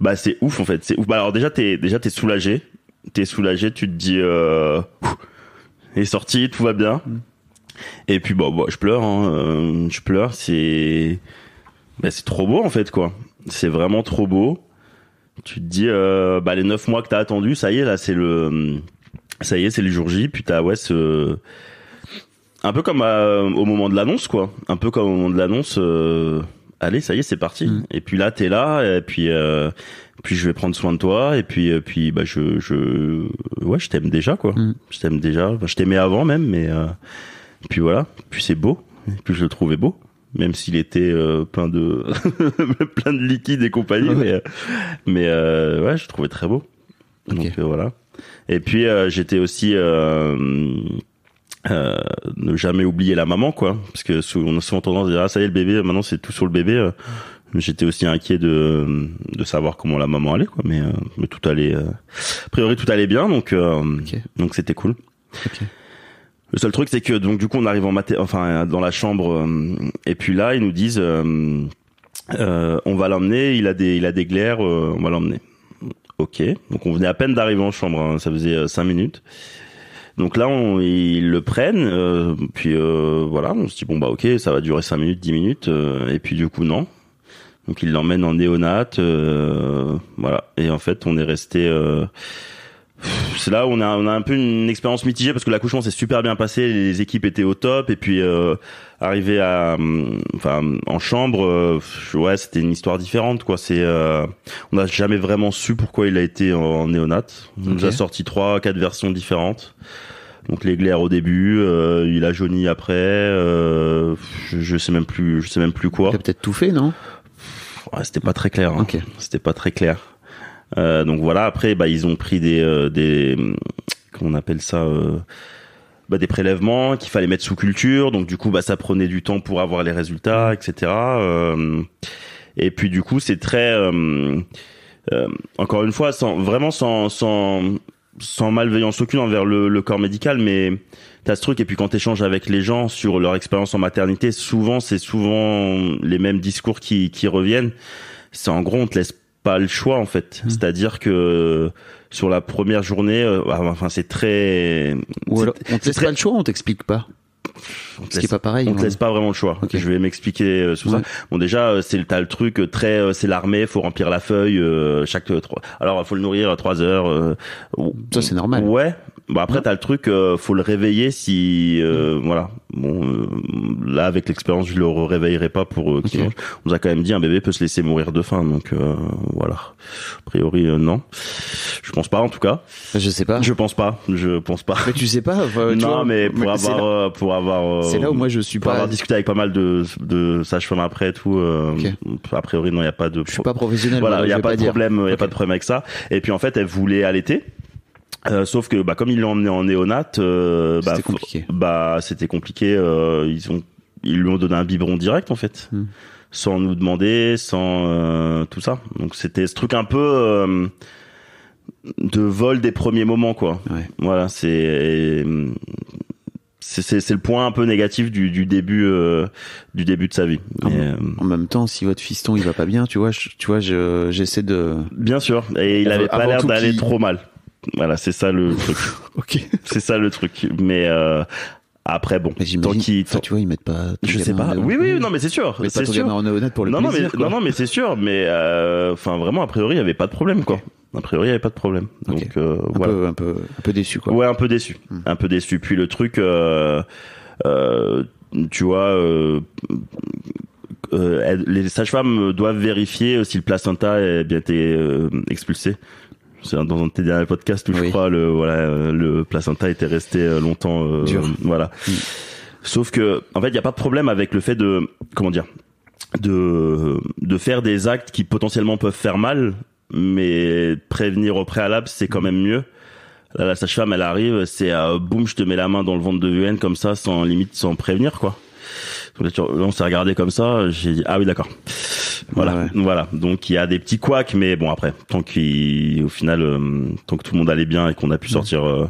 Bah c'est ouf en fait, c'est ouf. Bah, alors déjà t'es déjà t'es soulagé, t'es soulagé, tu te dis euh, Il est sorti, tout va bien. Mm. Et puis bon, je pleure, hein. je pleure, c'est bah, c'est trop beau en fait quoi. C'est vraiment trop beau. Tu te dis bah les neuf mois que t'as attendu, ça y est là, c'est le ça y est, c'est le jour J, putain, ouais ce un peu comme euh, au moment de l'annonce quoi, un peu comme au moment de l'annonce euh... allez, ça y est, c'est parti. Mm. Et puis là t'es là et puis euh... puis je vais prendre soin de toi et puis euh, puis bah je je ouais, je t'aime déjà quoi. Mm. Je t'aime déjà, je t'aimais avant même mais euh... puis voilà, puis c'est beau, puis je le trouvais beau même s'il était euh, plein de (laughs) plein de liquide et compagnie mais ouais je le trouvais très beau donc voilà et puis euh, j'étais aussi euh, euh, ne jamais oublier la maman quoi parce que on a souvent tendance à dire ah ça y est le bébé maintenant c'est tout sur le bébé euh. j'étais aussi inquiet de de savoir comment la maman allait quoi mais, mais tout allait a priori tout allait bien donc donc c'était cool le seul truc c'est que donc du coup on arrive en maté enfin dans la chambre et puis là ils nous disent on va l'emmener il a des il a des glaires on va l'emmener Ok. Donc on venait à peine d'arriver en chambre, hein. ça faisait 5 euh, minutes. Donc là, ils le prennent, euh, puis euh, voilà, on se dit bon bah ok, ça va durer 5 minutes, 10 minutes, et puis du coup non. Donc ils l'emmènent en néonat, voilà. Et en fait, on est resté. c'est là où on a, on a un peu une expérience mitigée parce que l'accouchement s'est super bien passé, les équipes étaient au top, et puis Arrivé à, euh, enfin, en chambre, euh, ouais, c'était une histoire différente, quoi. C'est, euh, on n'a jamais vraiment su pourquoi il a été en néonate. On nous a sorti trois, quatre versions différentes. Donc les glaires au début, il a jauni après, je, sais même plus, je sais même plus quoi. peut-être tout fait, non ouais, C'était pas très clair. Hein. C'était pas très clair. donc voilà, après, bah ils ont pris des, des, comment on appelle ça bah, des prélèvements qu'il fallait mettre sous culture, donc du coup bah ça prenait du temps pour avoir les résultats, mm. etc. Euh, et puis du coup c'est très euh, euh, encore une fois sans vraiment sans sans sans malveillance aucune envers le, corps médical, mais t'as ce truc et puis quand t'échanges avec les gens sur leur expérience en maternité, souvent c'est souvent les mêmes discours qui qui reviennent. C'est en gros on te laisse pas le choix en fait. Mmh. C'est-à-dire que euh, sur la première journée, euh, ah, enfin c'est très. Ou on te laisse pas le choix, on t'explique pas. c'est pas pareil, on te hein. laisse pas vraiment le choix. Je vais m'expliquer sur euh, sous ça. Bon déjà, c'est t'as le truc très, c'est l'armée, faut remplir la feuille chaque trois. Alors faut le nourrir à trois heures. ça c'est normal. Ouais, Bon bah, après t'as le truc, euh, faut le réveiller si euh, voilà. Bon euh, là avec l'expérience je le réveillerai pas pour. Euh, okay. On nous a quand même dit un bébé peut se laisser mourir de faim donc voilà. A priori non. Je pense pas en tout cas. Je sais pas. Je pense pas. Je pense pas. Mais tu sais pas. non mais pour avoir pour avoir. C'est là où moi je suis pour pas. Avoir discuté avec pas mal de de sages-femmes après tout. A priori non il y a pas de. Je suis pas professionnel. Voilà il y a pas, de problème il y a pas de problème avec ça. Et puis en fait elle voulait allaiter. Euh, sauf que bah, comme ils l'ont emmené en néonate... Euh, bah, bah, c'était compliqué. c'était euh, compliqué ils, ont, ils lui ont donné un biberon direct en fait, hmm. sans nous demander, sans tout ça. Donc c'était ce truc un peu de vol des premiers moments quoi. Ouais. Voilà, c'est c'est le point un peu négatif du, du début du début de sa vie. Ah, en, même temps, si votre fiston il va pas bien, tu vois, tu vois, j'essaie de. Bien sûr, et il avait pas l'air d'aller trop mal. Voilà, c'est ça le (laughs) truc. ok. C'est ça le truc. Mais euh, après, bon, mais tant qu'ils, tu vois, ils mettent pas. Je sais pas. Oui, oui, non, mais c'est sûr. C'est sûr. En pour le non, plaisir, non, mais, non, non, mais c'est sûr. Mais euh, enfin, vraiment, a priori, il y avait pas de problème, quoi. A priori, il n'y avait pas de problème. Donc euh, un voilà. Peu, un peu, un peu déçu, quoi. Ouais, un peu déçu, hmm. un peu déçu. Puis le truc, euh, tu vois. Euh, les sages-femmes doivent vérifier si le placenta a bien été expulsé. C'est dans un de tes derniers podcasts où je crois le voilà le placenta était resté euh, longtemps euh, Voilà. Mm. Sauf que en fait, il n'y a pas de problème avec le fait de comment dire de de faire des actes qui potentiellement peuvent faire mal, mais prévenir au préalable, c'est quand même mieux. Là, la sage-femme, elle arrive, c'est à euh, boum, je te mets la main dans le ventre de VN comme ça, sans limite, sans prévenir quoi on s'est regardé comme ça, j'ai dit ah oui d'accord. Voilà, voilà. Donc il y a des petits couacs, mais bon après, tant au final, euh, tant que tout le monde allait bien et qu'on a pu sortir, euh,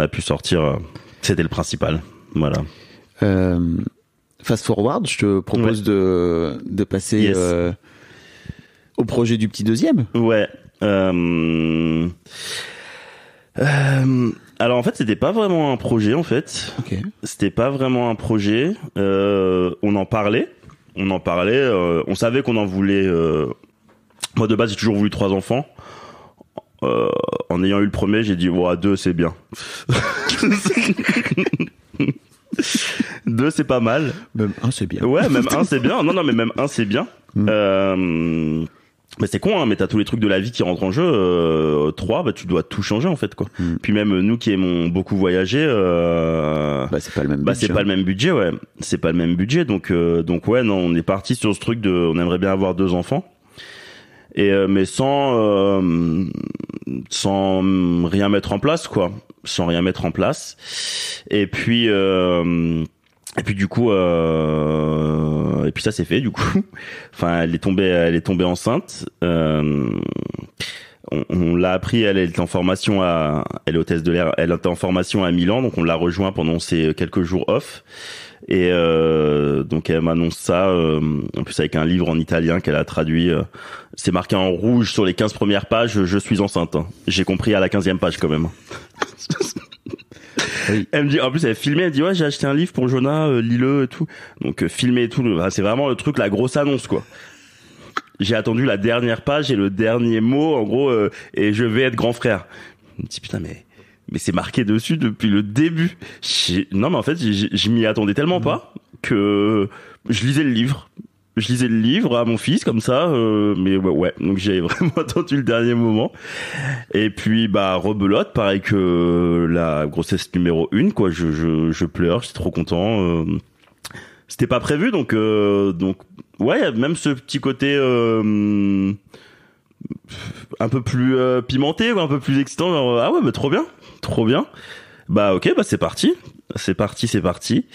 a pu sortir, euh, c'était le principal. Voilà. fast forward, je te propose de, passer au projet du petit deuxième. Ouais. Euh alors en fait, c'était pas vraiment un projet en fait. C'était pas vraiment un projet. Euh, on en parlait, on en parlait. Euh, on savait qu'on en voulait. Euh, moi de base, j'ai toujours voulu trois enfants. en ayant eu le premier, j'ai dit ouais, deux c'est bien. (laughs) deux c'est pas mal. Même un c'est bien. Ouais, même un c'est bien. Non non, mais même un c'est bien. Hmm mais c'est con, hein, mais t'as tous les trucs de la vie qui rentrent en jeu. Euh, trois bah, tu dois tout changer en fait, quoi. Mm. Puis même euh, nous qui aimons beaucoup voyager, euh, bah, c'est pas le même. Bah, budget, c'est pas hein. le même budget, ouais. C'est pas le même budget, donc euh, donc ouais, non, on est parti sur ce truc de, on aimerait bien avoir deux enfants. Et euh, mais sans sans rien mettre en place, quoi, sans rien mettre en place. Et puis. Euh, et puis du coup, euh... et puis ça c'est fait du coup. (laughs) enfin, elle est tombée, elle est tombée enceinte. Euh... On, on l'a appris, elle, est en formation à, elle est hôtesse de l'air, elle est en formation à Milan, donc on l'a rejoint pendant ces quelques jours off. Et euh, donc elle m'annonce ça, euh, en plus avec un livre en italien qu'elle a traduit. Euh, c'est marqué en rouge sur les 15 premières pages, je suis enceinte. Hein. J'ai compris à la 15e page quand même. (laughs) Elle me dit, en plus, elle filmait, elle dit, ouais, j'ai acheté un livre pour Jonah, euh, et tout. Donc, euh, filmer et tout, c'est vraiment le truc, la grosse annonce, quoi. J'ai attendu la dernière page et le dernier mot, en gros, euh, et je vais être grand frère. Je me dis, putain, mais, mais c'est marqué dessus depuis le début. Non, mais en fait, je m'y attendais tellement mm. pas que je lisais le livre je lisais le livre à mon fils comme ça, euh, mais ouais, donc j'ai (laughs) vraiment attendu le dernier moment. Et puis bah rebelote, pareil que la grossesse numéro une, quoi. Je je, je pleure, j'étais trop content. Euh. C'était pas prévu, donc euh, donc ouais, même ce petit côté euh, un peu plus pimenté, un peu plus excitant. Genre, ah ouais, bah trop bien, trop bien. Bah ok, bah c'est parti, c'est parti, c'est parti.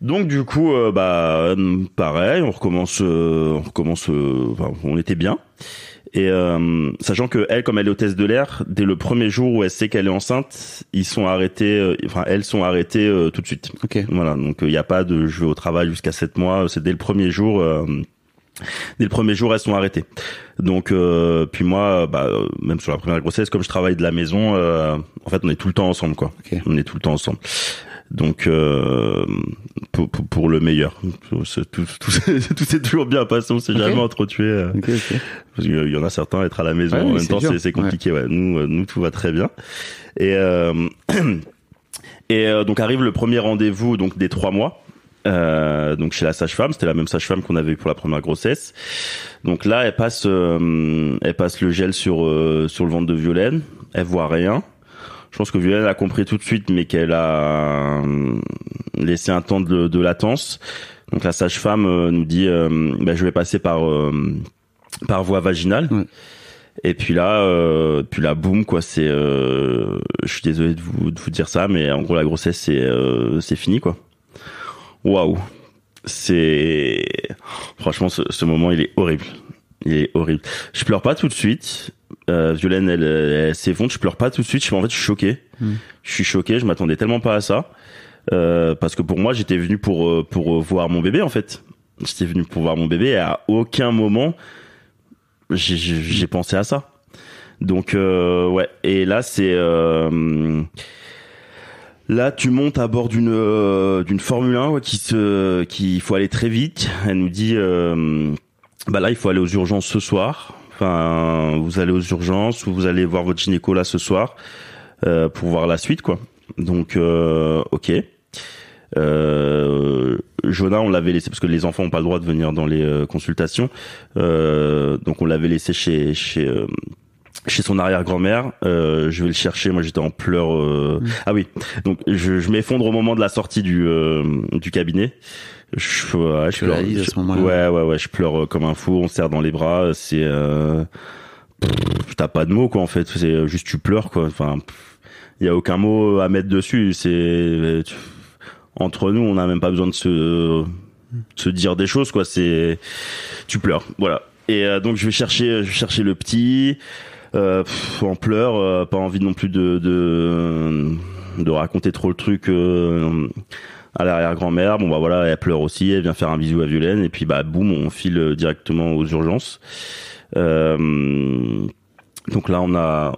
Donc du coup, euh, bah euh, pareil, on recommence, euh, on recommence, enfin, on était bien. Et sachant que elle, comme elle est hôtesse de l'air, dès le premier jour où elle sait qu'elle est enceinte, ils sont arrêtés, enfin elles sont arrêtées tout de suite. Ok. Voilà, donc il n'y a pas de je vais au travail jusqu'à 7 mois. C'est dès le premier jour. Dès le premier jour, elles sont arrêtées. Donc, puis moi, bah, même sur la première grossesse, comme je travaille de la maison, en fait, on est tout le temps ensemble, quoi. On est tout le temps ensemble. Donc euh, pour, pour, le meilleur, tout, tout, (laughs) toujours bien passé. On s'est jamais trop tué euh, okay, Parce qu'il y en a certains être à la maison en même temps, c'est compliqué. Ouais. Nous, euh, nous tout va très bien. Et euh, (clears throat) et donc arrive le premier rendez-vous donc des trois mois. Euh, donc chez la sage-femme, c'était la même sage-femme qu'on avait eu pour la première grossesse. Donc là, elle passe, elle passe le gel sur sur le ventre de Violaine. Elle voit rien. Je pense que Violaine a compris tout de suite, mais qu'elle a euh, laissé un temps de, latence. Donc la sage-femme euh, nous dit, euh, bah, je vais passer par par voie vaginale. Et puis là, euh, puis là, boum, quoi. C'est, euh, je suis désolé de vous, de vous, dire ça, mais en gros, la grossesse, c'est, c'est fini, quoi. Waouh, c'est, franchement, ce, ce, moment, il est horrible. Il est horrible. Je pleure pas tout de suite. Euh, Violaine, elle, elle s'effondre. Je pleure pas tout de suite. Je suis en fait, je suis choqué. Hmm. Je suis choqué. Je m'attendais tellement pas à ça. Euh, parce que pour moi, j'étais venu pour euh, pour euh, voir mon bébé en fait. J'étais venu pour voir mon bébé. Et à aucun moment, j'ai pensé à ça. Donc euh, ouais. Et là, c'est euh, Là, tu montes à bord d'une d'une Formule 1 ouais, qui se qui faut aller très vite. Elle nous dit euh, bah là, il faut aller aux urgences ce soir. Enfin, vous allez aux urgences ou vous allez voir votre gynéco là ce soir euh, pour voir la suite, quoi. Donc, euh, ok. Euh, Jonah, on l'avait laissé parce que les enfants n'ont pas le droit de venir dans les euh, consultations. Euh, donc, on l'avait laissé chez chez euh, chez son arrière-grand-mère. Euh, je vais le chercher. Moi, j'étais en pleurs. Mm. Ah oui. Donc, je, je m'effondre au moment de la sortie du du cabinet. Je, ouais, je pleure. à ce ouais, ouais, ouais, je pleure euh, comme un fou. On serre dans les bras. Euh, c'est, euh, t'as pas de mots quoi en fait. C'est euh, juste tu pleures quoi. Enfin, il y a aucun mot à mettre dessus. C'est entre nous, on n'a même pas besoin de se, de se dire des choses quoi. C'est tu pleures. Voilà. Et donc je vais chercher, je chercher le petit. Euh, en pleurs, pas envie non plus de, de, de raconter trop le truc. Euh, à l'arrière-grand-mère. Bon bah voilà, elle pleure aussi, elle vient faire un bisou à Violaine et puis bah boum, on file euh, directement aux urgences. Euh, donc là on a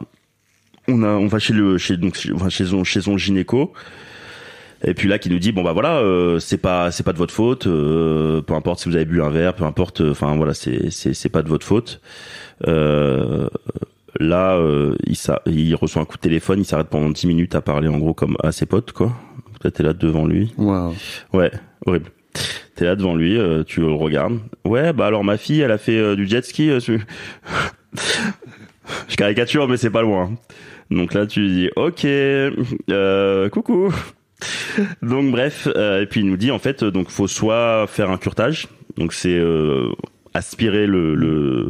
on a on va chez le chez donc enfin, chez son chez son gynéco. Et puis là, qui nous dit bon bah voilà, euh, c'est pas c'est pas de votre faute. peu importe si vous avez bu un verre, peu importe. Enfin voilà, c'est c'est c'est pas de votre faute. là, il, il reçoit un coup de téléphone, il s'arrête pendant 10 minutes à parler en gros comme à ses potes quoi. Toi, t'es là devant lui. Wow. Ouais, horrible. T'es là devant lui, euh, tu le regardes. Ouais, bah alors ma fille, elle a fait euh, du jet ski. Euh, (laughs) Je caricature, mais c'est pas loin. Donc là, tu dis, ok, coucou. donc bref, et puis il nous dit en fait, donc faut soit faire un curtage, donc c'est aspirer le, le,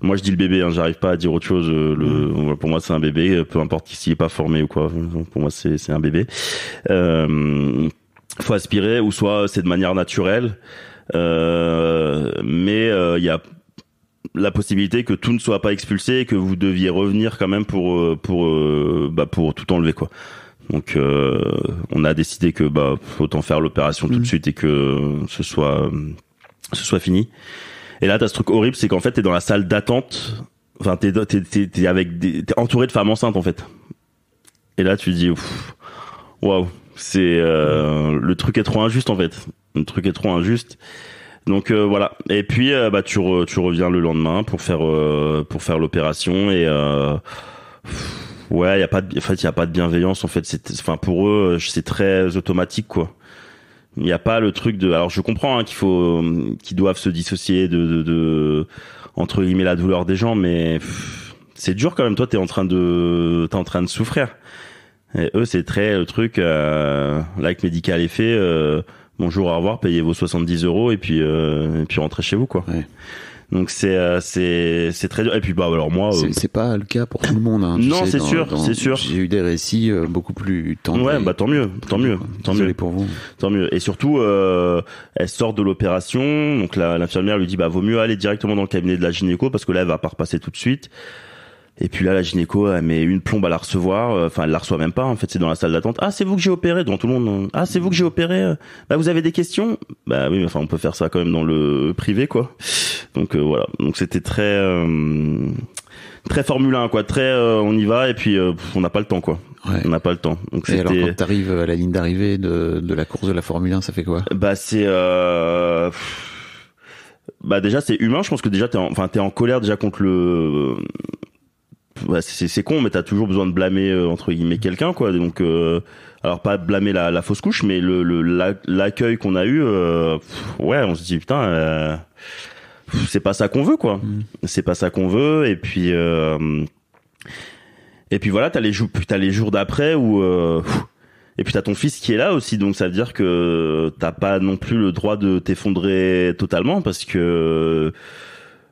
moi je dis le bébé hein, j'arrive pas à dire autre chose euh, le mm. pour moi c'est un bébé euh, peu importe s'il est pas formé ou quoi hein, pour moi c'est c'est un bébé euh, faut aspirer ou soit c'est de manière naturelle euh, mais il y a la possibilité que tout ne soit pas expulsé et que vous deviez revenir quand même pour pour bah pour tout enlever quoi donc on a décidé que bah autant faire l'opération tout mm. de suite et que ce soit ce soit fini et là, t'as ce truc horrible, c'est qu'en fait, t'es dans la salle d'attente. Enfin, t'es, avec, des, t'es entouré de femmes enceintes en fait. Et là, tu dis, waouh, c'est euh, le truc est trop injuste en fait. Le truc est trop injuste. Donc euh, voilà. Et puis, euh, bah, tu, tu reviens le lendemain pour faire pour faire l'opération et ouais, y a pas de, en fait, y a pas de bienveillance en fait. C'est, enfin, pour eux, c'est très automatique quoi. Il n'y a pas le truc de. Alors je comprends hein, qu'il faut, qu'ils doivent se dissocier de, de, entre guillemets la douleur des gens, mais c'est dur quand même. Toi, t'es en train de, t'es en train de souffrir. Et eux, c'est très le truc, euh, Like médical est fait. Euh, bonjour, au revoir, payez vos 70 euros et puis euh, et puis rentrez chez vous quoi. Donc c'est euh, c'est c'est très dur. Et puis bah alors moi, c'est euh, pas le cas pour tout le monde. Hein, non, c'est sûr, c'est sûr. J'ai eu des récits euh, beaucoup plus tendres. Ouais, bah tant mieux, tant mieux, tant mieux pour vous. Tant mieux. Et surtout, elle sort de l'opération, donc l'infirmière lui dit bah vaut mieux aller directement dans le cabinet de la gynéco parce que là elle va pas repasser tout de suite. Et puis là, la gynéco, elle met une plombe à la recevoir. Euh, enfin, elle la reçoit même pas. En fait, c'est dans la salle d'attente. Ah, c'est vous que j'ai opéré. Dans tout le monde. Euh, ah, c'est vous que j'ai opéré. Euh. Bah, vous avez des questions Bah oui, mais enfin, on peut faire ça quand même dans le privé, quoi. Donc voilà. Donc c'était très très Formule 1, quoi. Très, on y va et puis on n'a pas le temps, quoi. On n'a pas le temps. Donc et alors quand arrives à la ligne d'arrivée de, de la course de la Formule 1, ça fait quoi Bah c'est bah déjà c'est humain. Je pense que déjà t'es enfin t'es en colère déjà contre le bah, c'est con, mais t'as toujours besoin de blâmer euh, entre guillemets quelqu'un, quoi. Donc, euh, alors pas blâmer la, fausse couche, mais le l'accueil qu'on a eu, euh, ouais, on se dit putain, c'est pas ça qu'on veut, quoi. Mm. C'est pas ça qu'on veut, et puis. et puis voilà, t'as les jours, t'as les jours d'après où et puis t'as ton fils qui est là aussi, donc ça veut dire que t'as pas non plus le droit de t'effondrer totalement parce que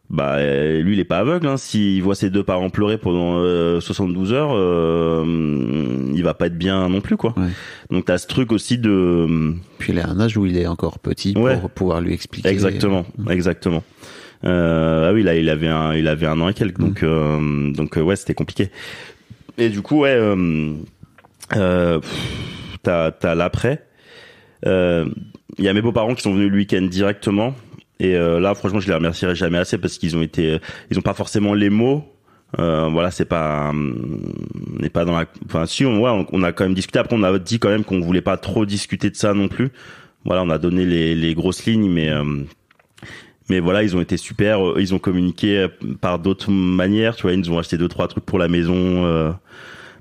bah euh, lui il est pas aveugle hein. s'il voit ses deux parents pleurer pendant 72 euh, heures euh, il va pas être bien non plus quoi ouais. donc t'as ce truc aussi de euh, puis il a un âge où il est encore petit pour pouvoir lui expliquer exactement mm. exactement euh, ah oui là il avait un il avait un an et quelques donc mm. donc ouais c'était compliqué et du coup ouais t'as t'as l'après il y a mes beaux parents qui sont venus le week-end directement et euh, là, franchement, je les remercierai jamais assez parce qu'ils ont été, ils ont pas forcément les mots euh, voilà c'est pas on hum, n'est pas dans la enfin si on, ouais, on, a quand même discuté après on a dit quand même qu'on voulait pas trop discuter de ça non plus voilà on a donné les, les grosses lignes mais hum, mais voilà ils ont été super euh, ils ont communiqué euh, par d'autres manières tu vois ils nous ont acheté deux trois trucs pour la maison euh,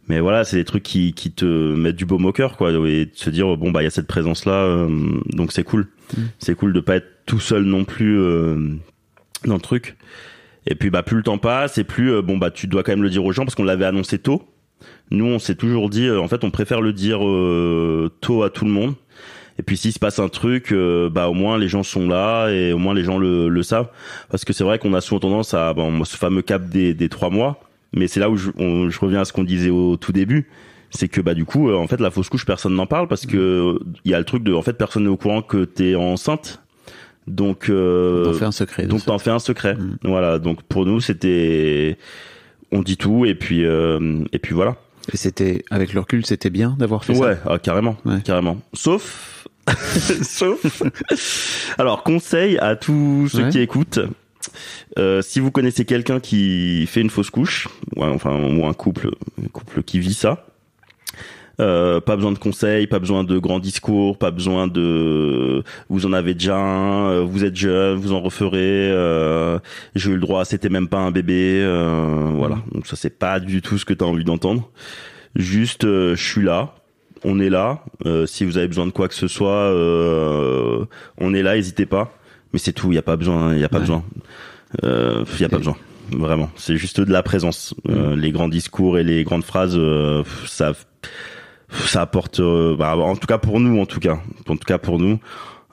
mais voilà c'est des trucs qui, qui te mettent du baume au cœur quoi et de se dire bon bah il y a cette présence là hum, donc c'est cool mmh. c'est cool de pas être tout seul non plus euh, dans le truc. Et puis bah plus le temps passe et plus euh, bon bah tu dois quand même le dire aux gens parce qu'on l'avait annoncé tôt. Nous on s'est toujours dit euh, en fait on préfère le dire tôt à tout le monde. Et puis s'il se passe un truc, bah au moins les gens sont là et au moins les gens le, savent. Parce que c'est vrai qu'on a souvent tendance à bon, ce fameux cap des, des trois mois. Mais c'est là où je, reviens à ce qu'on disait au tout début, c'est que bah du coup en fait la fausse couche personne n'en parle parce que il y a le truc de en fait personne n'est au courant que t'es enceinte donc, euh, fait un secret. Donc t'en fais un secret. Mm. Voilà. Donc pour nous, c'était, on dit tout et puis euh, et puis voilà. Et c'était avec leur recul, c'était bien d'avoir fait ça. Ouais, ah, carrément, carrément. Sauf, (laughs) sauf. (laughs) Alors conseil à tous ceux qui écoutent. Euh, si vous connaissez quelqu'un qui fait une fausse couche, ou enfin ou un couple, un couple qui vit ça, euh, pas besoin de conseils, pas besoin de grands discours, pas besoin de vous en avez déjà un, euh, vous êtes jeune, vous en referez. Euh, j'ai eu le droit, c'était même pas un bébé. voilà. Mm. Donc ça c'est pas du tout ce que t'as envie d'entendre. Juste, je suis là, on est là. si vous avez besoin de quoi que ce soit, on est là, n'hésitez pas. Mais c'est tout, il n'y a pas besoin, il hein, n'y a pas besoin. Il a pas besoin, vraiment. C'est juste de la présence. Mm. les grands discours et les grandes phrases, ça ça apporte euh, bah, en tout cas pour nous en tout cas en tout cas pour nous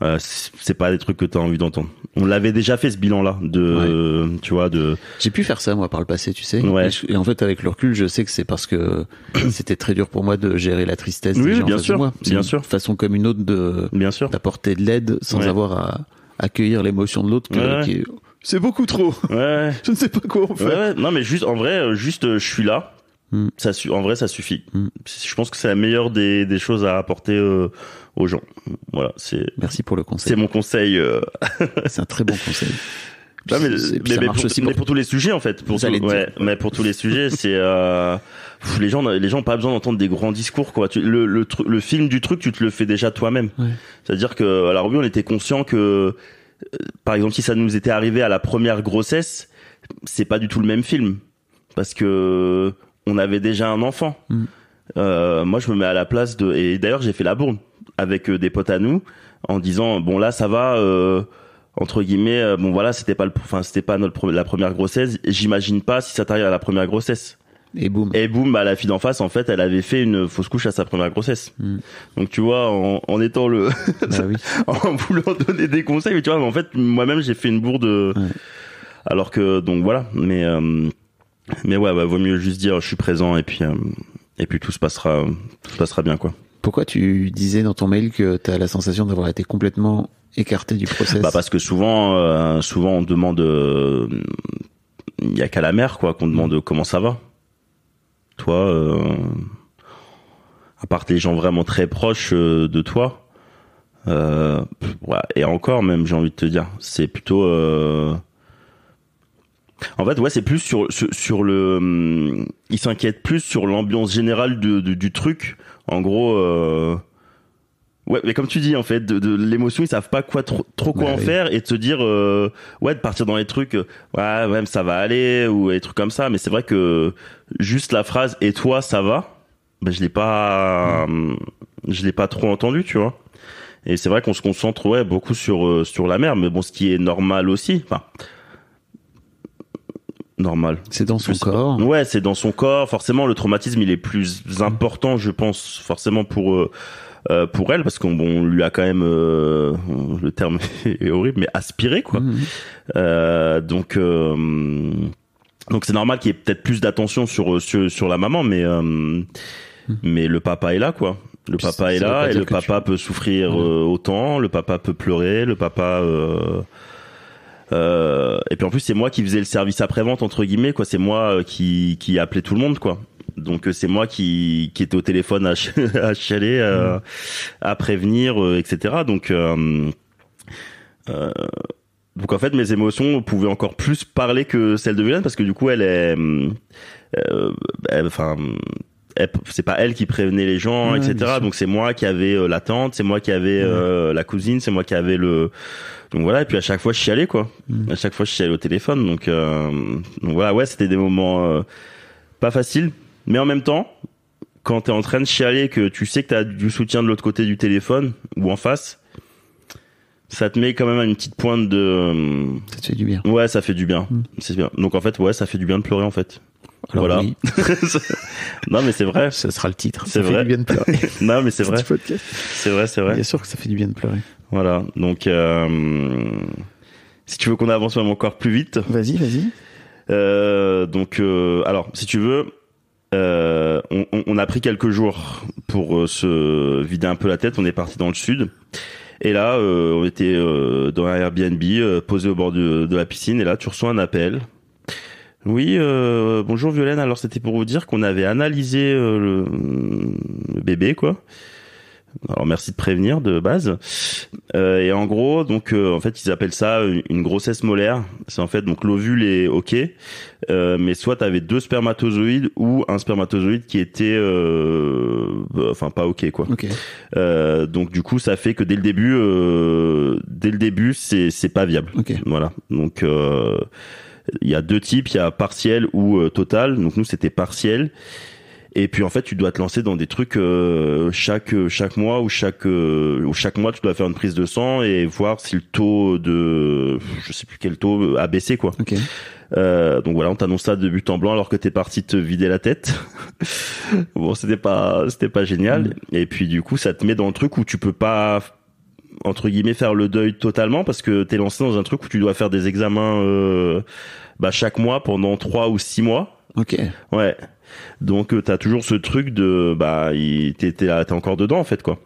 euh, c'est pas des trucs que tu as envie d'entendre on l'avait déjà fait ce bilan là de tu vois de j'ai pu faire ça moi par le passé tu sais ouais. et, en fait avec le recul je sais que c'est parce que (coughs) c'était très dur pour moi de gérer la tristesse des gens bien sûr moi. bien une sûr façon comme une autre de bien sûr d'apporter de l'aide sans avoir à accueillir l'émotion de l'autre c'est beaucoup trop. Ouais. (laughs) je ne sais pas quoi en fait. Ouais, non mais juste en vrai, euh, juste je suis là, Mm. Ça, en vrai, ça suffit. Mm. Je pense que c'est la meilleure des, des choses à apporter euh, aux gens. Voilà, c'est. Merci pour le conseil. C'est mon conseil. Euh. c'est un très bon (laughs) conseil. mais, pour, tous les sujets en fait. Pour mais pour tous les sujets, (laughs) c'est euh, les gens, les gens pas besoin d'entendre des grands discours quoi. le, film du truc, tu te le fais déjà toi-même. C'est-à-dire que à la revue, on était conscient que, par exemple, si ça nous était arrivé à la première grossesse, c'est pas du tout le même film parce que on avait déjà un enfant. Mm. Euh, moi, je me mets à la place de. Et d'ailleurs, j'ai fait la bourne avec euh, des potes à nous en disant bon là, ça va. Euh, entre guillemets, bon voilà, c'était pas le, enfin c'était pas notre la première grossesse. J'imagine pas si ça t'arrive à la première grossesse. Et boum. Et boum, bah, la fille d'en face, en fait, elle avait fait une fausse couche à sa première grossesse. Mm. Donc, tu vois, en, étant le, bah (laughs) en voulant donner des conseils, mais tu vois, en fait, moi-même, j'ai fait une bourde. Alors que, donc voilà, mais, mais ouais, bah, vaut mieux juste dire je suis présent et puis euh, et puis tout se passera se passera bien quoi. Pourquoi tu disais dans ton mail que tu as la sensation d'avoir été complètement écarté du process bah parce que souvent euh, souvent on demande euh, il n'y y a qu'à la mère quoi qu'on demande comment ça va. Toi à part les gens vraiment très proches de toi et encore même j'ai envie de te dire, c'est plutôt en fait, ouais, c'est plus sur, sur, le. Hum, ils s'inquiètent s'inquiète plus sur l'ambiance générale de, du truc. En gros. Euh, ouais, mais comme tu dis, en fait, de, l'émotion, ils savent pas quoi trop, trop quoi bah en faire et de se dire, euh, ouais, de partir dans les trucs, euh, ouais, même ça va aller ou des trucs comme ça. Mais c'est vrai que juste la phrase et toi, ça va, ben, je l'ai pas, hum, je l'ai pas trop entendu, tu vois. Et c'est vrai qu'on se concentre, ouais, beaucoup sur sur la mer, mais bon, ce qui est normal aussi. Enfin, normal. C'est dans son corps. Ouais, c'est dans son corps. Forcément, le traumatisme, il est plus important, je pense, forcément pour euh, euh, pour elle, parce qu'on lui a quand même euh, le terme (laughs) est horrible, mais aspiré quoi. Mhm. donc donc c'est normal qu'il y ait peut-être plus d'attention sur, sur la maman, mais mhm. mais le papa est là quoi. Le papa est là et le papa peut souffrir autant, le papa peut pleurer, le papa euh, et puis en plus, c'est moi qui faisais le service après-vente, entre guillemets, quoi. C'est moi euh, qui, qui appelais tout le monde, quoi. Donc euh, c'est moi qui, qui était au téléphone à, ch (laughs) mm. à prévenir, etc. Donc, donc en fait, mes émotions pouvaient encore plus parler que celles de Violaine parce que du coup, elle est... Enfin c'est pas elle qui prévenait les gens, etc. Donc c'est moi qui avais euh, la tante, c'est moi qui avais euh, la cousine, c'est moi qui avais le. Donc voilà. Et puis à chaque fois je chialais quoi. Mm. À chaque fois je chialais au téléphone. Donc, euh, voilà, ouais, c'était des moments pas faciles, mais en même temps, quand t'es en train de chialer, que tu sais que t'as du soutien de l'autre côté du téléphone ou en face, ça te met quand même à une petite pointe de. Ça te fait du bien. Ouais, ça fait du bien. Mm. C'est bien. Donc en fait, ouais, ça fait du bien de pleurer en fait voilà. (laughs) non, mais c'est vrai. Ce sera le titre. C'est vrai. Fait bien de pleurer. (laughs) non, mais c'est (laughs) vrai. C'est vrai, c'est vrai. Bien sûr que ça fait du bien de pleurer. Voilà. Donc, euh, si tu veux qu'on avance même encore plus vite. Vas-y, vas-y. Euh, donc, euh, alors, si tu veux, euh, on, a pris quelques jours pour se vider un peu la tête. On est parti dans le sud. Et là, on était dans un Airbnb, posé au bord de, de, la piscine. Et là, tu reçois un appel oui, euh, bonjour Violaine. Alors c'était pour vous dire qu'on avait analysé euh, le, bébé, quoi. Alors merci de prévenir de base. Euh, et en gros, donc en fait ils appellent ça une grossesse molaire. C'est en fait donc l'ovule est ok, mais soit tu avais deux spermatozoïdes ou un spermatozoïde qui était, bah, enfin pas ok quoi. donc du coup ça fait que dès le début, dès le début c'est pas viable. Voilà. Donc il y a deux types, il y a partiel ou euh, total. Donc nous c'était partiel. Et puis en fait, tu dois te lancer dans des trucs euh, chaque chaque mois ou chaque euh, ou chaque mois, tu dois faire une prise de sang et voir si le taux de je sais plus quel taux a baissé quoi. Euh, donc voilà, on t'annonce ça de but en blanc alors que t'es parti te vider la tête. (laughs) bon, c'était pas c'était pas génial. Mm. Et puis du coup, ça te met dans le truc où tu peux pas entre guillemets faire le deuil totalement parce que t'es lancé dans un truc où tu dois faire des examens euh, bah, chaque mois pendant trois ou six mois. Ok. Ouais. Donc euh, t'as toujours ce truc de bah t'es t'es encore dedans en fait quoi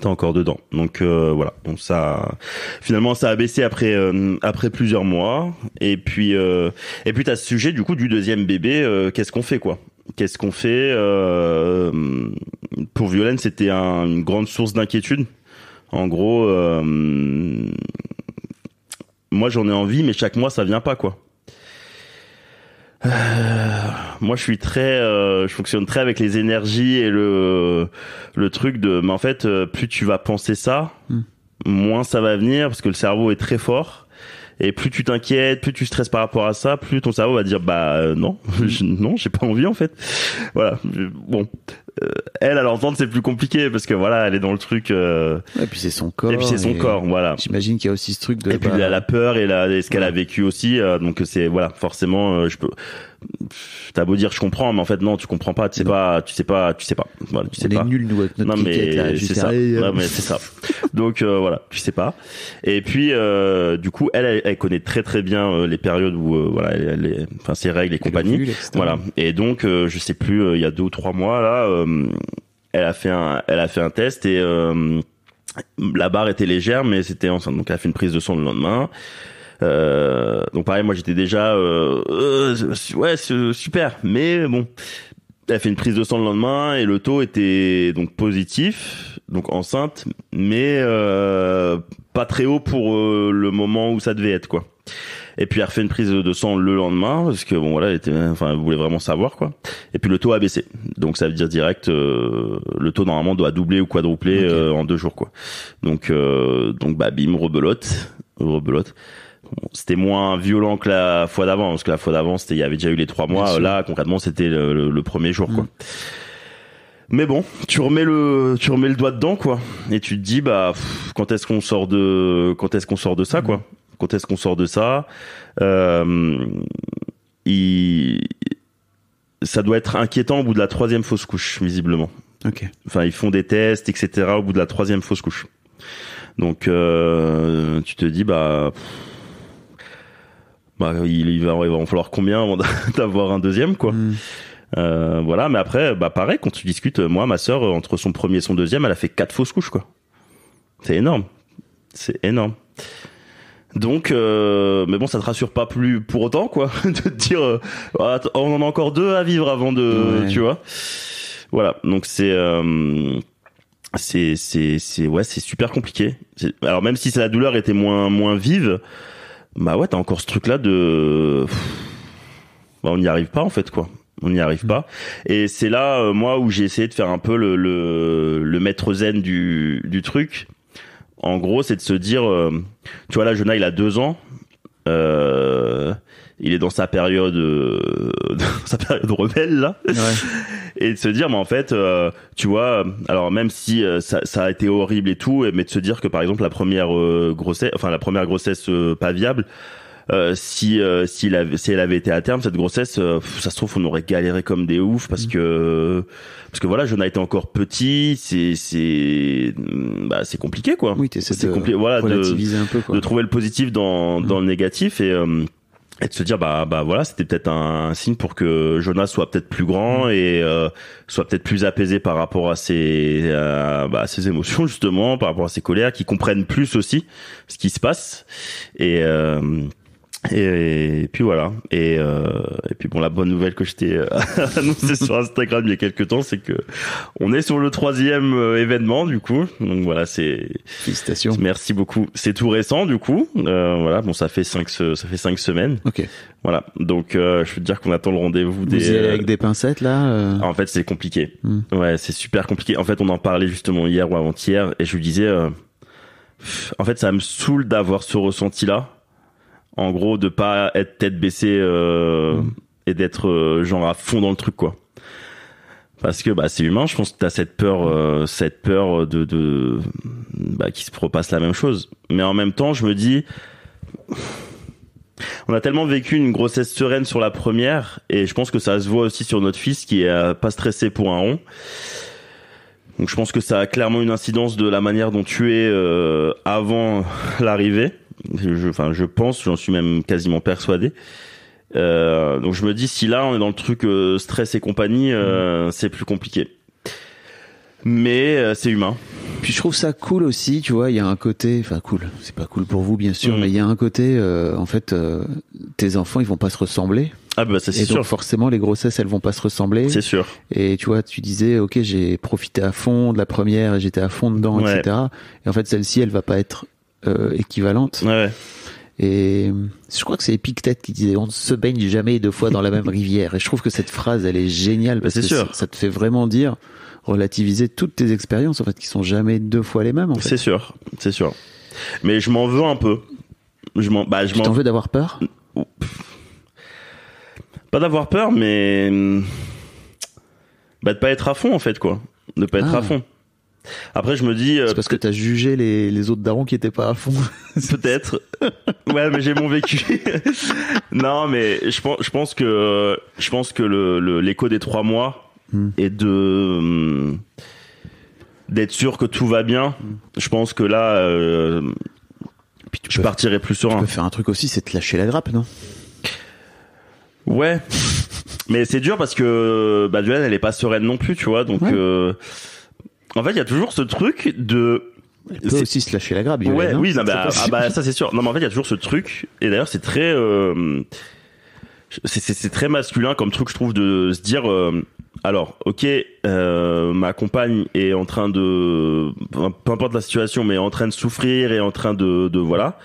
t'es encore dedans. Donc euh, voilà, donc ça finalement ça a baissé après euh, après plusieurs mois et puis et puis t'as ce sujet du coup du deuxième bébé, qu'est-ce qu'on fait quoi Qu'est-ce qu'on fait pour Violaine, c'était une grande source d'inquiétude en gros, euh, moi j'en ai envie, mais chaque mois ça vient pas quoi. Euh, moi je suis très, euh, je fonctionne très avec les énergies et le le truc de, mais en fait plus tu vas penser ça, hmm. moins ça va venir parce que le cerveau est très fort. Et plus tu t'inquiètes, plus tu stresses par rapport à ça, plus ton cerveau va dire bah non, (laughs) non, j'ai pas envie en fait. Voilà. Bon, euh, elle à l'entendre c'est plus compliqué parce que voilà elle est dans le truc et euh, puis c'est son corps et puis c'est son corps voilà j'imagine qu'il y a aussi ce truc de et puis bah, elle a la peur et, la, ce qu'elle a vécu aussi euh, donc c'est voilà forcément je peux t'as beau dire je comprends mais en fait non tu comprends pas tu sais pas tu sais pas tu sais pas voilà, tu sais pas. est nul nous notre non mais c'est ça mais c'est ça donc voilà tu sais pas et puis du coup elle, elle, connaît très très bien les périodes où voilà elle, enfin ses règles et, compagnie voilà et donc je sais plus il y a deux ou trois mois là euh, elle a fait un, elle a fait un test et euh, la barre était légère, mais c'était enceinte. Donc elle a fait une prise de sang le lendemain. Euh, donc pareil, moi j'étais déjà ouais super, mais bon, elle a fait une prise de sang le lendemain et le taux était donc positif, donc enceinte, mais pas très haut pour le moment où ça devait être quoi. Et puis elle refait une prise de sang le lendemain parce que bon voilà, elle était, enfin, elle voulait vraiment savoir quoi. Et puis le taux a baissé, donc ça veut dire direct euh, le taux normalement doit doubler ou quadrupler euh, en deux jours quoi. Donc euh, donc bah bim rebelote, rebelote. c'était moins violent que la fois d'avant parce que la fois d'avant c'était il y avait déjà eu les trois mois. Là concrètement c'était le, premier jour quoi. Mm. Mais bon, tu remets le tu remets le doigt dedans quoi et tu te dis bah quand est-ce qu'on sort de quand est-ce qu'on sort de ça mm. quoi quand est-ce qu'on sort de ça euh, Ça doit être inquiétant au bout de la troisième fausse couche, visiblement. Enfin, ils font des tests, etc. Au bout de la troisième fausse couche. Donc, euh, tu te dis, bah, bah il, va, en falloir combien avant (laughs) d'avoir un deuxième, quoi. Hmm. Euh, voilà, mais après, bah pareil, quand tu discutes, moi, ma sœur, entre son premier et son deuxième, elle a fait quatre fausses couches, quoi. C'est énorme. C'est énorme. Donc, euh, mais bon, ça te rassure pas plus pour autant, quoi, (laughs) de te dire, euh, ah, on en a encore deux à vivre avant de, tu vois. Voilà, donc euh, c'est. c'est c'est ouais c'est super compliqué alors même si la douleur était moins moins vive bah ouais t'as encore ce truc là de bah on n'y arrive pas en fait quoi on n'y arrive mm. pas. Et c'est là, euh, moi, où j'ai essayé de faire un peu le, le, le maître zen du, du truc en gros, c'est de se dire, euh, tu vois, là, Jonah, il a deux ans. Euh, il est dans sa période, euh, (laughs) sa période rebelle là, et de se dire, mais en fait, tu vois, alors même si ça, ça, a été horrible et tout, mais de se dire que par exemple la première grossesse, enfin la première grossesse pas viable, euh, si euh, si, elle avait, été à terme cette grossesse, euh, ça se trouve on aurait galéré comme des oufs parce mm. que parce que voilà, Jonah était encore petit, c'est c'est mm, bah, c'est compliqué quoi. Oui, c'est compliqué. Voilà, de, trouver le positif dans mm. dans le négatif et et de se dire bah bah voilà c'était peut-être un, signe pour que Jonas soit peut-être plus grand et soit peut-être plus apaisé par rapport à ses à, bah, ses émotions (laughs) justement par rapport à ses colères qui comprennent plus aussi ce qui se passe et euh et, puis voilà. Et, euh, et puis bon, la bonne nouvelle que je t'ai euh, (laughs) annoncée sur Instagram il y a quelques temps, c'est que on est sur le troisième euh, événement du coup. Donc voilà, c'est félicitations. Merci beaucoup. C'est tout récent du coup. voilà, bon, ça fait cinq ça fait cinq semaines. Ok. Voilà. Donc je veux dire qu'on attend le rendez-vous des. Vous allez avec des pincettes là. Ah, en fait, c'est compliqué. Hmm. Ouais, c'est super compliqué. En fait, on en parlait justement hier ou avant-hier, et je vous disais, en fait, ça me saoule d'avoir ce ressenti là en gros, de pas être tête baissée euh, mm. et d'être euh, genre à fond dans le truc, quoi. Parce que bah, c'est humain, je pense que tu as cette peur, euh, cette peur de, de bah, qui se propasse la même chose. Mais en même temps, je me dis, on a tellement vécu une grossesse sereine sur la première, et je pense que ça se voit aussi sur notre fils qui est euh, pas stressé pour un rond. Donc je pense que ça a clairement une incidence de la manière dont tu es avant (laughs) l'arrivée. Je, enfin, je pense, j'en suis même quasiment persuadé. Euh, donc je me dis si là on est dans le truc euh, stress et compagnie, euh, mm. c'est plus compliqué. Mais c'est humain. Puis je trouve ça cool aussi, tu vois, il y a un côté, enfin cool, c'est pas cool pour vous bien sûr, mm. mais il y a un côté, en fait, tes enfants ils vont pas se ressembler. Ah bah c'est sûr. forcément les grossesses elles vont pas se ressembler. C'est sûr. Et tu vois, tu disais ok j'ai profité à fond de la première j'étais à fond dedans, etc. Et en fait celle-ci elle va pas être euh, équivalente. Et je crois que c'est Epictète qui disait on ne se baigne jamais deux fois dans la même rivière. Et je trouve que cette phrase, elle est géniale parce que sûr. ça te fait vraiment dire relativiser toutes tes expériences en fait qui sont jamais deux fois les mêmes. C'est sûr, c'est sûr. Mais je m'en veux un peu. Je m'en, bah, je tu t'en veux d'avoir peur. Pas d'avoir peur, mais bah, de pas être à fond en fait quoi, de pas être à ah. fond. Après, je me dis. Euh, c'est parce que t'as jugé les, autres darons qui étaient pas à fond. (laughs) Peut-être. Ouais, mais j'ai mon vécu. (laughs) non, mais je pense, je pense que je pense que le l'écho des trois mois hmm. et est de hmm, d'être sûr que tout va bien. Hmm. Je pense que là, euh, je partirai plus serein. Tu peux faire un truc aussi, c'est te lâcher la grappe, non Ouais. (laughs) mais c'est dur parce que bah, elle est pas sereine non plus, tu vois. Donc. Euh, en fait, il y a toujours ce truc de il peut aussi se lâcher la grappe. Ouais, hein. oui, bah, ah, bah ça c'est sûr. Non, mais en fait, il y a toujours ce truc. Et d'ailleurs, c'est très, euh, c'est très masculin comme truc, je trouve, de se dire. Euh, alors, ok, euh, ma compagne est en train de, peu importe la situation, mais en train de souffrir et en train de, de voilà.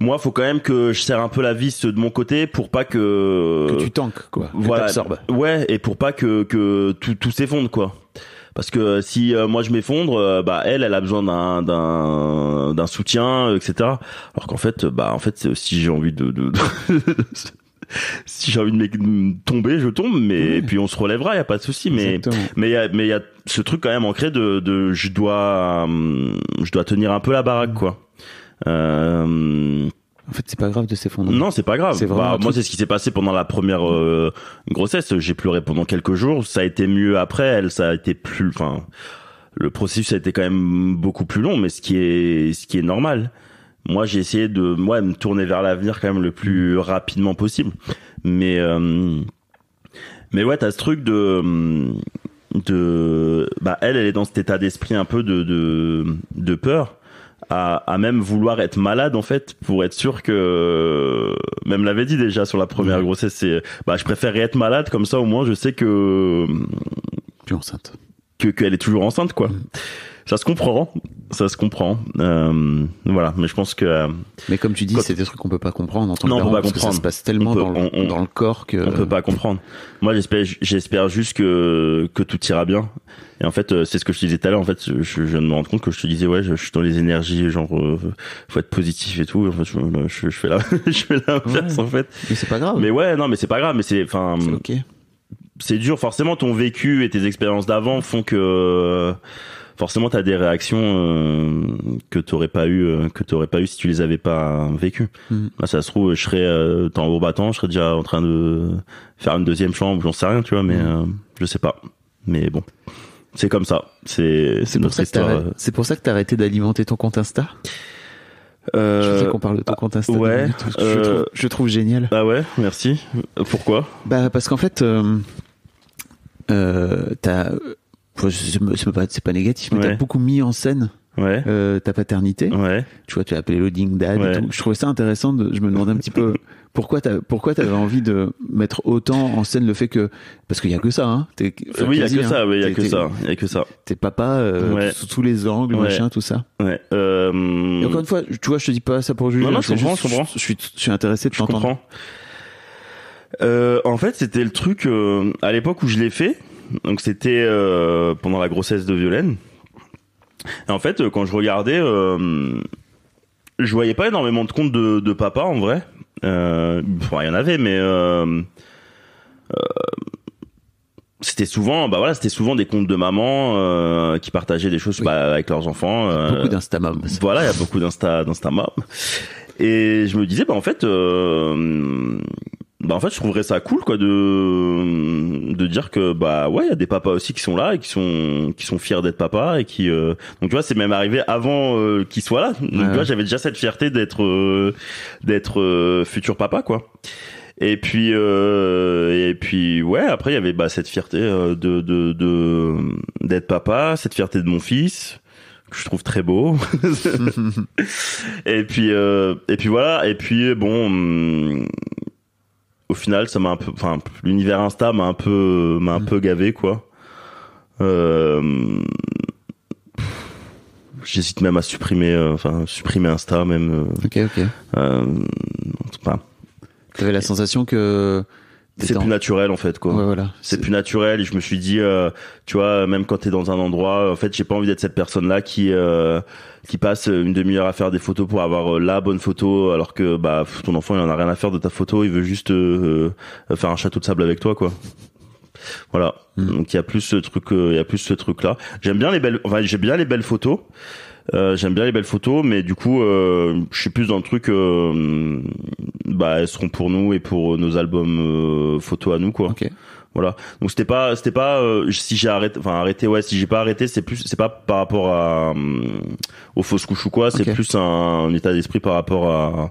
Moi, faut quand même que je serre un peu la vis de mon côté pour pas que que tu tankes quoi, voilà, ouais, et pour pas que que tout tout s'effondre quoi parce que si euh, moi je m'effondre euh, bah elle elle a besoin d'un d'un d'un soutien etc alors qu'en fait euh, bah en fait si j'ai envie de, de, (laughs) si j'ai envie de, tomber je tombe mais puis on se relèvera il y a pas de souci mais mais il mais y a ce truc quand même ancré de de je dois je dois tenir un peu la baraque quoi euh, en fait, c'est pas grave de s'effondrer. Non, c'est pas grave. C'est bah, moi, c'est ce qui s'est passé pendant la première euh, grossesse. J'ai pleuré pendant quelques jours. Ça a été mieux après. Elle, ça a été plus. Enfin, le processus a été quand même beaucoup plus long, mais ce qui est ce qui est normal. Moi, j'ai essayé de moi me tourner vers l'avenir quand même le plus rapidement possible. Mais euh, mais ouais, t'as ce truc de de bah elle, elle est dans cet état d'esprit un peu de de, de peur à, même vouloir être malade en fait pour être sûr que euh, même l'avait dit déjà sur la première mm. grossesse c'est bah je préférerais être malade comme ça au moins je sais que tu enceinte que qu'elle est toujours enceinte quoi mm ça se comprend, ça se comprend. Euh, voilà, mais je pense que. Euh, mais comme tu dis, c'est des trucs qu'on peut pas comprendre en tant que non, on peut comprendre. ça se passe tellement dans, le, dans, le, corps que. On peut pas comprendre. Moi, j'espère, j'espère juste que que tout ira bien. Et en fait, euh, c'est ce que je te disais tout à l'heure. En fait, je, je, viens de me rendre compte que je te disais, ouais, je, suis dans les énergies, genre, faut être positif et tout. en fait, je, je fais la, (laughs) je fais l'inverse en fait. Mais c'est pas grave. Mais ouais, non, mais c'est pas grave. Mais c'est, enfin. C'est ok. C'est dur. Forcément, ton vécu et tes expériences d'avant font que forcément tu as des réactions euh, que t'aurais pas eu euh, que aurais pas eu si tu les avais pas vécues mhm. ça se trouve je serais euh, en gros battant je serais déjà en train de faire une deuxième chambre j'en sais rien tu vois mais je mhm. euh, je sais pas mais bon c'est comme ça c'est c'est pour, euh. c'est pour ça que tu as arrêté d'alimenter ton compte Insta je sais qu'on parle de ton compte Insta. Ouais. je, trouve, génial. Ah ouais, merci. Pourquoi Bah parce qu'en fait, euh, t'as c'est pas, négatif, mais t'as beaucoup mis en scène euh, ta paternité. Ouais. Tu vois, tu as appelé Loading Dad. Et tout. Je trouvais ça intéressant. De, je me demandais un petit peu (laughs) pourquoi t'avais pourquoi avais envie de mettre autant en scène le fait que parce qu'il y a que ça. Hein, hein. oui, il y a que ça. il y a que ça. T'es papa euh, sous tous les angles, machin, tout ça. Ouais. Euh... encore une fois, tu vois, je te dis pas ça pour juger. Non, non, je comprends, je comprends. Je suis, intéressé de t'entendre. Euh, en fait, c'était le truc euh, à l'époque où je l'ai fait. Donc c'était euh, pendant la grossesse de Violaine. en fait, euh, quand je regardais, euh, je voyais pas énormément de comptes de, papa en vrai. Euh, il y en avait, mais c'était souvent bah voilà c'était souvent des comptes de maman qui partageaient des choses bah, avec leurs enfants a beaucoup d'instamom. voilà il y a beaucoup d'insta et je me disais bah en fait bah en fait je trouverais ça cool quoi de de dire que bah ouais il y a des papas aussi qui sont là et qui sont qui sont fiers d'être papa et qui euh, donc tu vois c'est même arrivé avant euh, qu'ils soient là donc tu vois j'avais déjà cette fierté d'être euh, d'être euh, futur papa quoi et puis et puis ouais après il y avait bah cette fierté de de de d'être papa cette fierté de mon fils que je trouve très beau. (laughs) (laughs) et puis euh, et puis voilà et puis bon hum, au final, ça m'a un peu, enfin, l'univers Insta m'a un peu, m'a un mm. peu gavé, quoi. Euh, J'hésite même à supprimer, euh, enfin, supprimer Insta, même. Euh, ok, ok. Euh, enfin. T'avais la sensation que c'est plus naturel en fait quoi. C'est plus naturel et je me suis dit euh, tu vois même quand t'es dans un endroit en fait j'ai pas envie d'être cette personne là qui euh, qui passe une demi-heure à faire des photos pour avoir euh, la bonne photo alors que bah ton enfant il en a rien à faire de ta photo il veut juste faire un château de sable avec toi quoi. Voilà. Hmm. Donc il y a plus ce truc il y a plus ce truc là. J'aime bien les belles enfin, j'aime bien les belles photos euh, j'aime bien les belles photos, mais du coup, euh, je suis plus dans le truc. Euh, bah, elles seront pour nous et pour nos albums euh, photos à nous, quoi. Ok. Voilà. Donc c'était pas, c'était pas euh, si j'ai arrêté, enfin arrêté, ouais, si j'ai pas arrêté, c'est plus, c'est pas par rapport à aux fausses couches ou quoi, c'est plus un, état d'esprit par rapport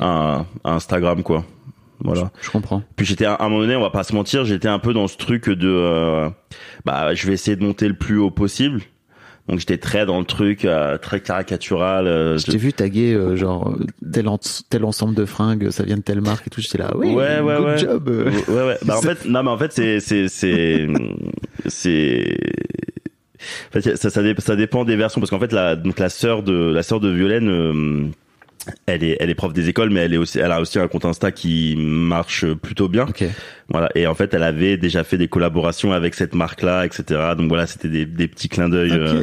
à, Instagram, quoi. Voilà. Je, comprends. Puis j'étais à un moment donné, on va pas se mentir, j'étais un peu dans ce truc de bah je vais essayer de monter le plus haut possible donc j'étais très dans le truc, euh, très caricatural. Euh, J'ai je t'ai vu taguer euh, genre tel, tel ensemble de fringues, ça vient de telle marque et tout. J'étais là, oui, ouais, ouais, ouais. Bah, en (laughs) fait, non, mais en fait c'est c'est c'est c'est ça, ça, dépend des versions parce qu'en fait la donc la sœur de la sœur de Violaine elle est, elle est prof des écoles, mais elle est aussi, elle a aussi un compte Insta qui marche plutôt bien. Okay. Voilà. Et en fait, elle avait déjà fait des collaborations avec cette marque-là, etc. Donc voilà, c'était des, des, petits clins d'œil, euh,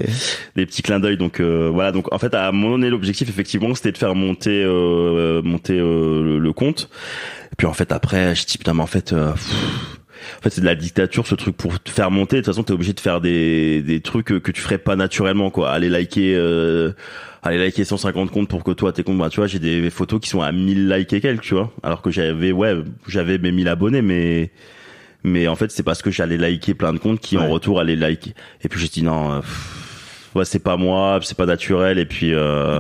des petits clins d'œil. Donc euh, voilà. Donc en fait, à un moment donné, l'objectif effectivement, c'était de faire monter, euh, monter le, compte. Et puis en fait, après, je dis putain, mais en fait en fait c'est de la dictature ce truc pour te faire monter de toute façon t'es obligé de faire des des trucs que tu ferais pas naturellement quoi aller liker euh, aller liker 150 comptes pour que toi tes comptes bah, tu vois j'ai des photos qui sont à 1000 likes et quelques tu vois alors que j'avais ouais j'avais mes 1000 abonnés mais mais en fait c'est parce que j'allais liker plein de comptes qui en retour allaient liker et puis j'ai dit non euh, ouais c'est pas moi c'est pas naturel et puis euh,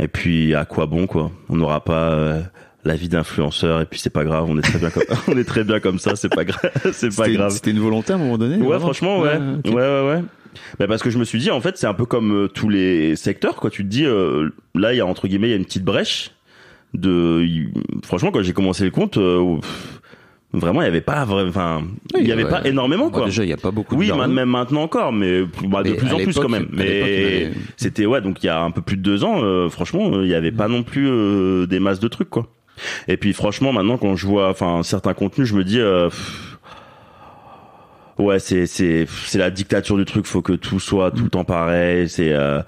et puis à quoi bon quoi on n'aura pas euh, la vie d'influenceur et puis c'est pas grave, on est très bien comme (laughs) on est très bien comme ça, c'est pas grave, (laughs) c'est pas grave. C'était une volonté à un moment donné. Ouais, franchement, ouais. Ouais, ouais, ouais, parce que je me suis dit en fait, c'est un peu comme euh, tous les secteurs quoi, tu te dis euh, là il y a entre guillemets il y a une petite brèche de franchement quand j'ai commencé le compte euh, vraiment il y avait pas enfin il y avait pas énormément quoi. déjà il y a pas beaucoup. Oui, même maintenant encore mais, bah, de plus en plus quand même. Mais c'était ouais donc il y a un peu plus de deux ans franchement il y avait pas non plus des masses de trucs quoi. Et puis franchement, maintenant quand je vois enfin certains contenus, je me dis euh, ouais, c'est c'est c'est la dictature du truc, faut que tout soit tout le mm. temps pareil, c'est euh,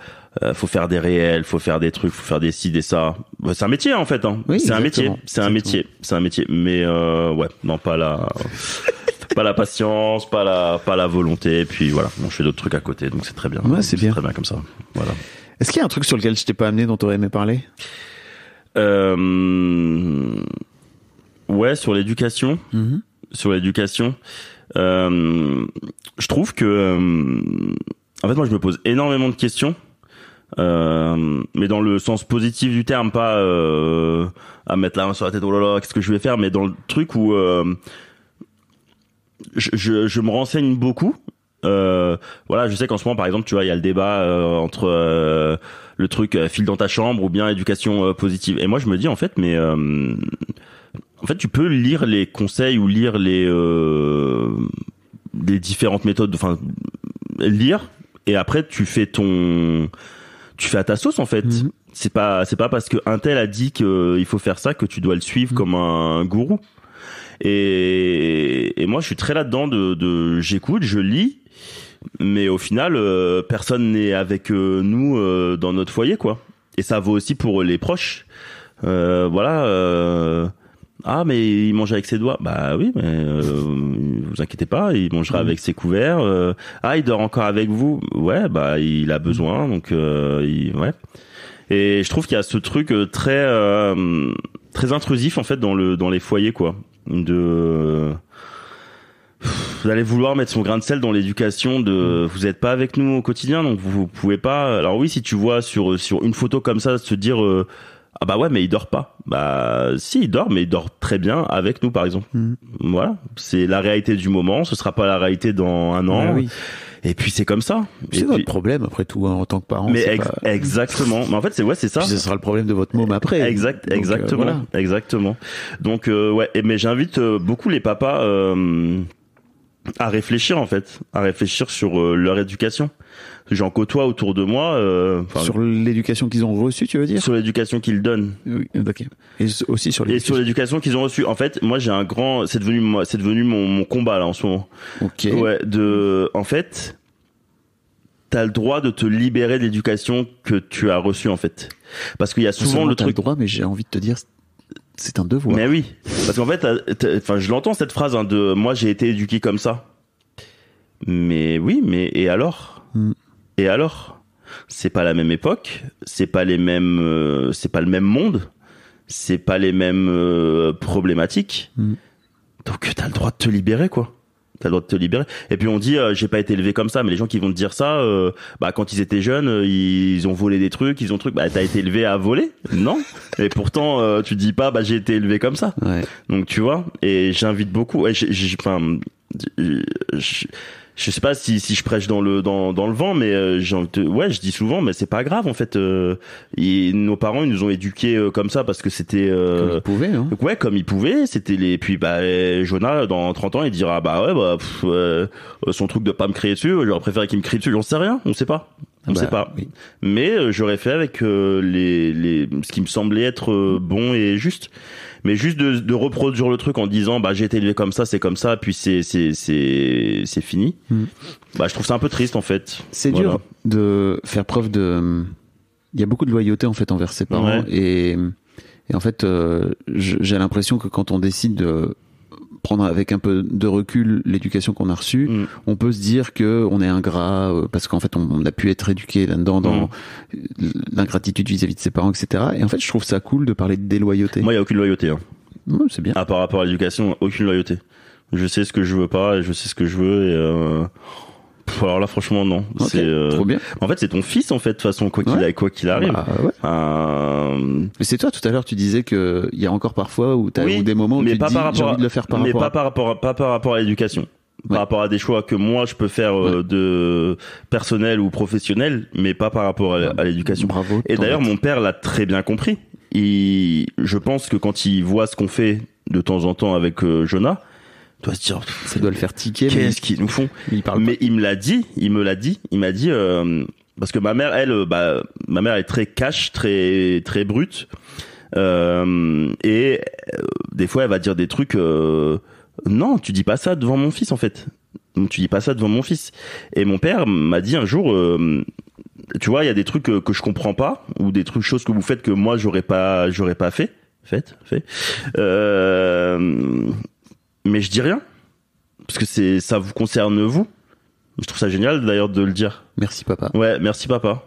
euh, faut faire des réels, faut faire des trucs, faut faire des ci, des ça. Bah, c'est un métier en fait, hein. Oui, c'est un métier, c'est un métier, c'est un métier. Mais euh, ouais, non pas la (laughs) pas la patience, pas la pas la volonté. Et puis voilà, bon, je fais d'autres trucs à côté, donc c'est très bien. Ouais, c'est bien. Très bien comme ça. Voilà. Est-ce qu'il y a un truc sur lequel je t'ai pas amené dont aurais aimé parler? Euh, ouais, sur l'éducation. Mm-hmm. Sur l'éducation. Euh, je trouve que. Euh, en fait, moi, je me pose énormément de questions. mais dans le sens positif du terme, pas à mettre la main sur la tête, oh là là, qu'est-ce que je vais faire, mais dans le truc où je, je, me renseigne beaucoup. voilà, je sais qu'en ce moment, par exemple, tu vois, il y a le débat entre le truc euh, file dans ta chambre ou bien éducation euh, positive. Et moi, je me dis en fait, mais euh, en fait, tu peux lire les conseils ou lire les les différentes méthodes, enfin lire et après tu fais ton tu fais à ta sauce en fait. Mhm. C'est pas c'est pas parce que un tel a dit qu'il faut faire ça que tu dois le suivre mhm. comme un gourou. Et, et moi je suis très là-dedans de, de j'écoute, je lis mais au final, euh, personne n'est avec euh, nous euh, dans notre foyer, quoi. Et ça vaut aussi pour les proches. voilà. ah, mais il mange avec ses doigts. Bah oui, mais vous inquiétez pas, il mangera avec ses couverts. ah, il dort encore avec vous. Ouais, bah il a besoin, donc ouais. Et je trouve qu'il y a ce truc très très intrusif en fait dans le dans les foyers, quoi. De vous allez vouloir mettre son grain de sel dans l'éducation de mm. vous n'êtes pas avec nous au quotidien donc vous, pouvez pas alors oui si tu vois sur euh, sur une photo comme ça se dire euh, ah bah ouais mais il dort pas bah si il dort mais il dort très bien avec nous par exemple mm. voilà c'est la réalité du moment ce sera pas la réalité dans un an Et puis c'est comme ça. C'est notre problème après tout hein, en tant que parent. Mais exactement. Mais en fait c'est ouais c'est ça. ce sera le problème de votre môme après. Exact, euh, exactement, exactement. Donc ouais. mais j'invite beaucoup les papas à réfléchir en fait, à réfléchir sur euh, leur éducation. J'en côtoie autour de moi. Euh, sur l'éducation qu'ils ont reçue, tu veux dire Sur l'éducation qu'ils donnent. Oui, Et aussi sur l'éducation. sur l'éducation qu'ils ont reçue. En fait, moi j'ai un grand, c'est devenu, c'est devenu mon, combat là en ce moment. Ok. Ouais. De, en fait, t'as le droit de te libérer de l'éducation que tu as reçue en fait, parce qu'il y a souvent le truc. le droit, mais j'ai envie de te dire, c'est un devoir. Mais oui, parce qu'en fait, enfin, je l'entends cette phrase hein, de moi j'ai été éduqué comme ça. Mais oui, mais et alors hmm. Et alors C'est pas la même époque, c'est pas les mêmes, euh, c'est pas le même monde, c'est pas les mêmes euh, problématiques. Hmm. Donc t'as le droit de te libérer, quoi t'as le droit de te libérer. Et puis on dit, euh, j'ai pas été élevé comme ça, mais les gens qui vont te dire ça, euh, bah quand ils étaient jeunes, euh, ils ont volé des trucs, ils ont truc, bah t'as été élevé à voler, non Et pourtant, tu dis pas, bah j'ai été élevé comme ça. Ouais. Donc tu vois, et j'invite beaucoup, et j'ai, j'ai, enfin, je sais pas si, si je prêche dans le dans, dans le vent, mais euh, j'ai ouais, je dis souvent, mais c'est pas grave en fait. Euh, nos parents ils nous ont éduqués euh, comme ça parce que c'était euh, comme ils pouvaient. Hein. Ouais, comme ils pouvaient. C'était les puis bah Jonah dans 30 ans il dira bah ouais bah euh, son truc de pas me crier dessus, j'aurais préféré qu'il me crie dessus. J'en sais rien, on sait pas. On ah sait bah, pas. Mais j'aurais fait avec les, les ce qui me semblait être bon et juste mais juste de, de, reproduire le truc en disant bah j'ai été élevé comme ça, c'est comme ça, puis c'est c'est c'est c'est fini. Hmm. Bah je trouve ça un peu triste en fait. C'est dur de faire preuve de. Il y a beaucoup de loyauté en fait envers ses parents et et en fait euh, j'ai l'impression que quand on décide de prendre avec un peu de recul l'éducation qu'on a reçue, mm. on peut se dire que on est ingrat euh, parce qu'en fait on, a pu être éduqué là-dedans dans mm. l'ingratitude vis-à-vis de ses parents, etc. Et en fait, je trouve ça cool de parler de déloyauté. Moi, il y a aucune loyauté. Hein. c'est bien. À par rapport à l'éducation, aucune loyauté. Je sais ce que je veux pas, et je sais ce que je veux et. Euh, alors là, franchement, non. c'est euh, bien. En fait, c'est ton fils, en fait, de façon, quoi qu'il quoi qu'il arrive. Bah, euh, mais c'est toi, tout à l'heure, tu disais qu'il y a encore parfois où tu as des moments où mais tu pas dis, envie de le faire par rapport. Mais pas par rapport à, pas par rapport à l'éducation. par rapport à des choix que moi je peux faire euh, de personnel ou professionnel, mais pas par rapport à, l'éducation. Bravo. Et d'ailleurs, mon père l'a très bien compris. et je pense que quand il voit ce qu'on fait de temps en temps avec Jonah, doit dire ça doit le faire tiquer qu'est-ce qu'ils nous font mais il, me l'a dit il me l'a dit il m'a dit euh, parce que ma mère elle euh, bah ma mère est très cash très très brute euh, et des fois elle va dire des trucs non tu dis pas ça devant mon fils en fait tu dis pas ça devant mon fils et mon père m'a dit un jour tu vois il y a des trucs que, je comprends pas ou des trucs choses que vous faites que moi j'aurais pas j'aurais pas fait fait fait mais je dis rien parce que c'est ça vous concerne vous. Je trouve ça génial d'ailleurs de le dire. Merci papa. Ouais, merci papa.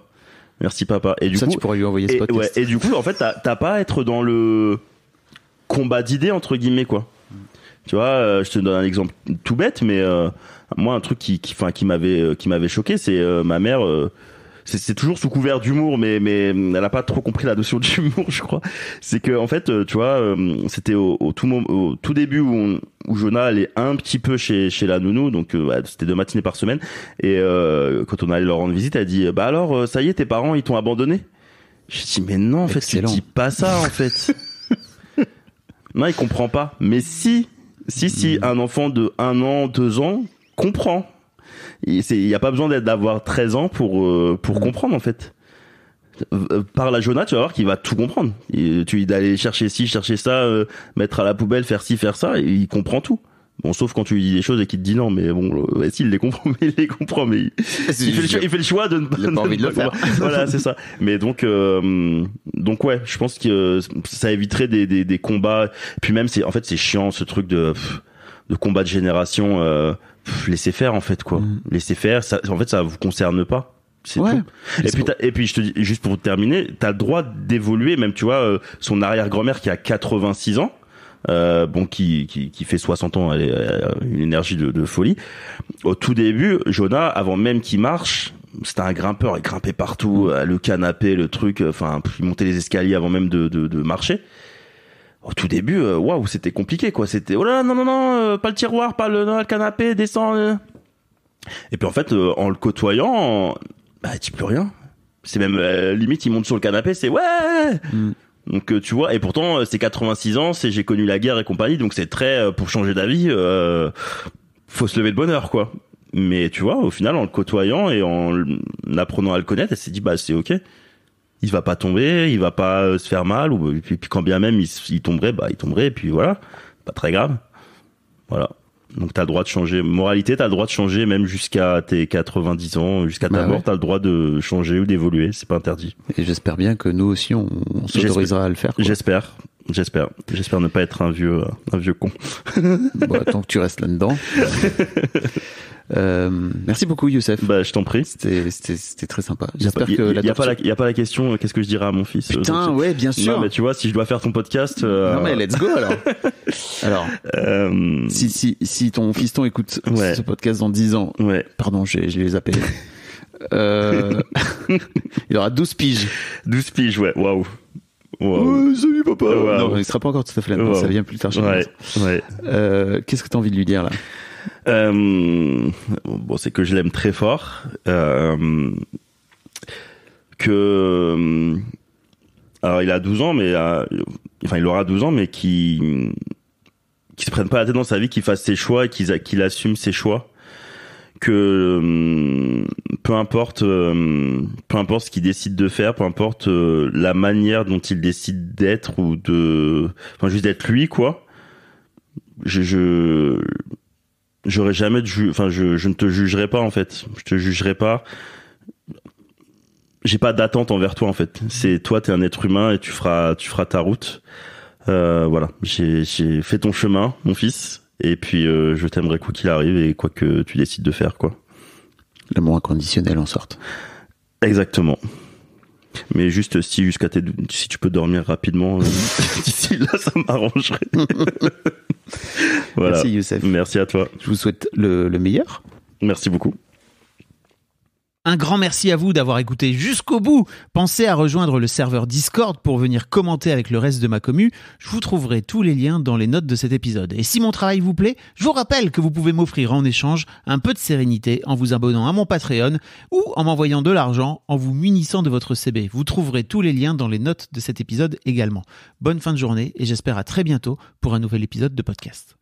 Merci papa. Et du ça, coup, tu pourrais lui envoyer ce et, et du coup, en fait, t'as pas à être dans le combat d'idées entre guillemets quoi. Tu vois, euh, je te donne un exemple tout bête, mais euh, moi un truc qui, qui m'avait, euh, qui m'avait choqué, c'est ma mère c'est toujours sous couvert d'humour, mais mais elle n'a pas trop compris la notion (laughs) d'humour, je crois. C'est que en fait, euh, tu vois, euh, c'était au, tout début où, on, où Jonah allait un petit peu chez chez la nounou, donc euh, c'était deux matinées par semaine. Et quand on allait leur rendre visite, elle dit bah alors ça y est, tes parents ils t'ont abandonné. Je dis mais non, en fait, Excellent. ne dis pas ça en fait. (laughs) non, il comprend pas. Mais si si si, hmm. un enfant de un an, deux ans comprend il n'y a pas besoin d'être d'avoir 13 ans pour euh, pour mm. comprendre en fait euh, par la Jonah, tu vas voir qu'il va tout comprendre. Et tu d'aller chercher ci, chercher ça, euh, mettre à la poubelle, faire ci, faire ça, et il comprend tout. Bon, sauf quand tu lui dis des choses et qu'il te dit non, mais bon, euh, si, (laughs) il les comprend, mais il les comprend, mais il, fait, le choix, de ne pas, envie de, le faire. voilà, c'est ça. Mais donc, donc ouais, je pense que ça éviterait des, des, des combats. Puis même, c'est en fait, c'est chiant ce truc de, de combat de génération laisser laissez faire en fait quoi. Mm. Laissez faire, ça, en fait ça vous concerne pas. c'est Tout. Et, puis, et puis, je te dis, juste pour terminer, t'as le droit d'évoluer, même, tu vois, euh, son arrière-grand-mère qui a 86 ans, euh, bon, qui, qui, qui, fait 60 ans, elle, a une énergie de, folie. Au tout début, Jonah, avant même qu'il marche, c'était un grimpeur, il grimpait partout, mm. euh, le canapé, le truc, euh, enfin, il montait les escaliers avant même de, de, de marcher au tout début, euh, waouh, c'était compliqué, quoi. C'était, oh là là, non, non, non, euh, pas le tiroir, pas le, canapé, descend euh. !» Et puis en fait, en le côtoyant, bah, elle bah, dit plus rien. C'est même, limite, il monte sur le canapé, c'est ouais! Mm. Donc tu vois, et pourtant, c'est 86 ans, c'est j'ai connu la guerre et compagnie, donc c'est très, pour changer d'avis, faut se lever de bonheur, quoi. Mais tu vois, au final, en le côtoyant et en apprenant à le connaître, elle s'est dit, bah, c'est ok il va pas tomber, il va pas euh, se faire mal, ou et puis, quand bien même il, tomberait, bah il tomberait, et puis voilà, pas très grave. Voilà. Donc t'as le droit de changer. Moralité, t'as le droit de changer même jusqu'à tes 90 ans, jusqu'à ta bah mort, tu t'as le droit de changer ou d'évoluer, c'est pas interdit. Et j'espère bien que nous aussi on s'autorisera à le faire. J'espère. J'espère, j'espère ne pas être un vieux, euh, un vieux con. (laughs) bon, tant que tu restes là-dedans. (laughs) Euh, merci beaucoup, Youssef. Bah, je t'en prie. C'était très sympa. J'espère que Il n'y a, pas la question, euh, qu'est-ce que je dirais à mon fils Putain, ouais, bien sûr. Non, mais tu vois, si je dois faire ton podcast. Non, mais let's go alors. (laughs) alors. Si, si, si ton fiston écoute ce podcast dans 10 ans. Ouais. Pardon, je les zappé. il aura 12 piges. 12 piges, ouais, waouh salut papa. Non, il sera pas encore tout à fait là. Ça vient plus tard. Euh, qu'est-ce que tu as envie de lui dire là euh, Bon, c'est que je l'aime très fort. Euh, que alors il a 12 ans, mais enfin il aura 12 ans, mais qui qui se prenne pas la tête dans sa vie, qu'il fasse ses choix, et qu'il assume ses choix que euh, peu importe euh, peu importe ce qu'il décide de faire, peu importe euh, la manière dont il décide d'être ou de enfin juste d'être lui quoi. Je, je j'aurais jamais de enfin je, je ne te jugerai pas en fait, je te jugerai pas. J'ai pas d'attente envers toi en fait. C'est toi t'es un être humain et tu feras tu feras ta route. Euh, voilà, j'ai fait ton chemin, mon fils. Et puis, euh, je t'aimerais quoi qu'il arrive et quoi que tu décides de faire, quoi. L'amour inconditionnel en sorte. Exactement. Mais juste si si tu peux dormir rapidement euh, (laughs) d'ici là, ça m'arrangerait. (laughs) Merci Youssef. Merci à toi. Je vous souhaite le meilleur. Merci beaucoup. Un grand merci à vous d'avoir écouté jusqu'au bout. Pensez à rejoindre le serveur Discord pour venir commenter avec le reste de ma commu. Je vous trouverai tous les liens dans les notes de cet épisode. Et si mon travail vous plaît, je vous rappelle que vous pouvez m'offrir en échange un peu de sérénité en vous abonnant à mon Patreon ou en m'envoyant de l'argent en vous munissant de votre CB. Vous trouverez tous les liens dans les notes de cet épisode également. Bonne fin de journée et j'espère à très bientôt pour un nouvel épisode de podcast.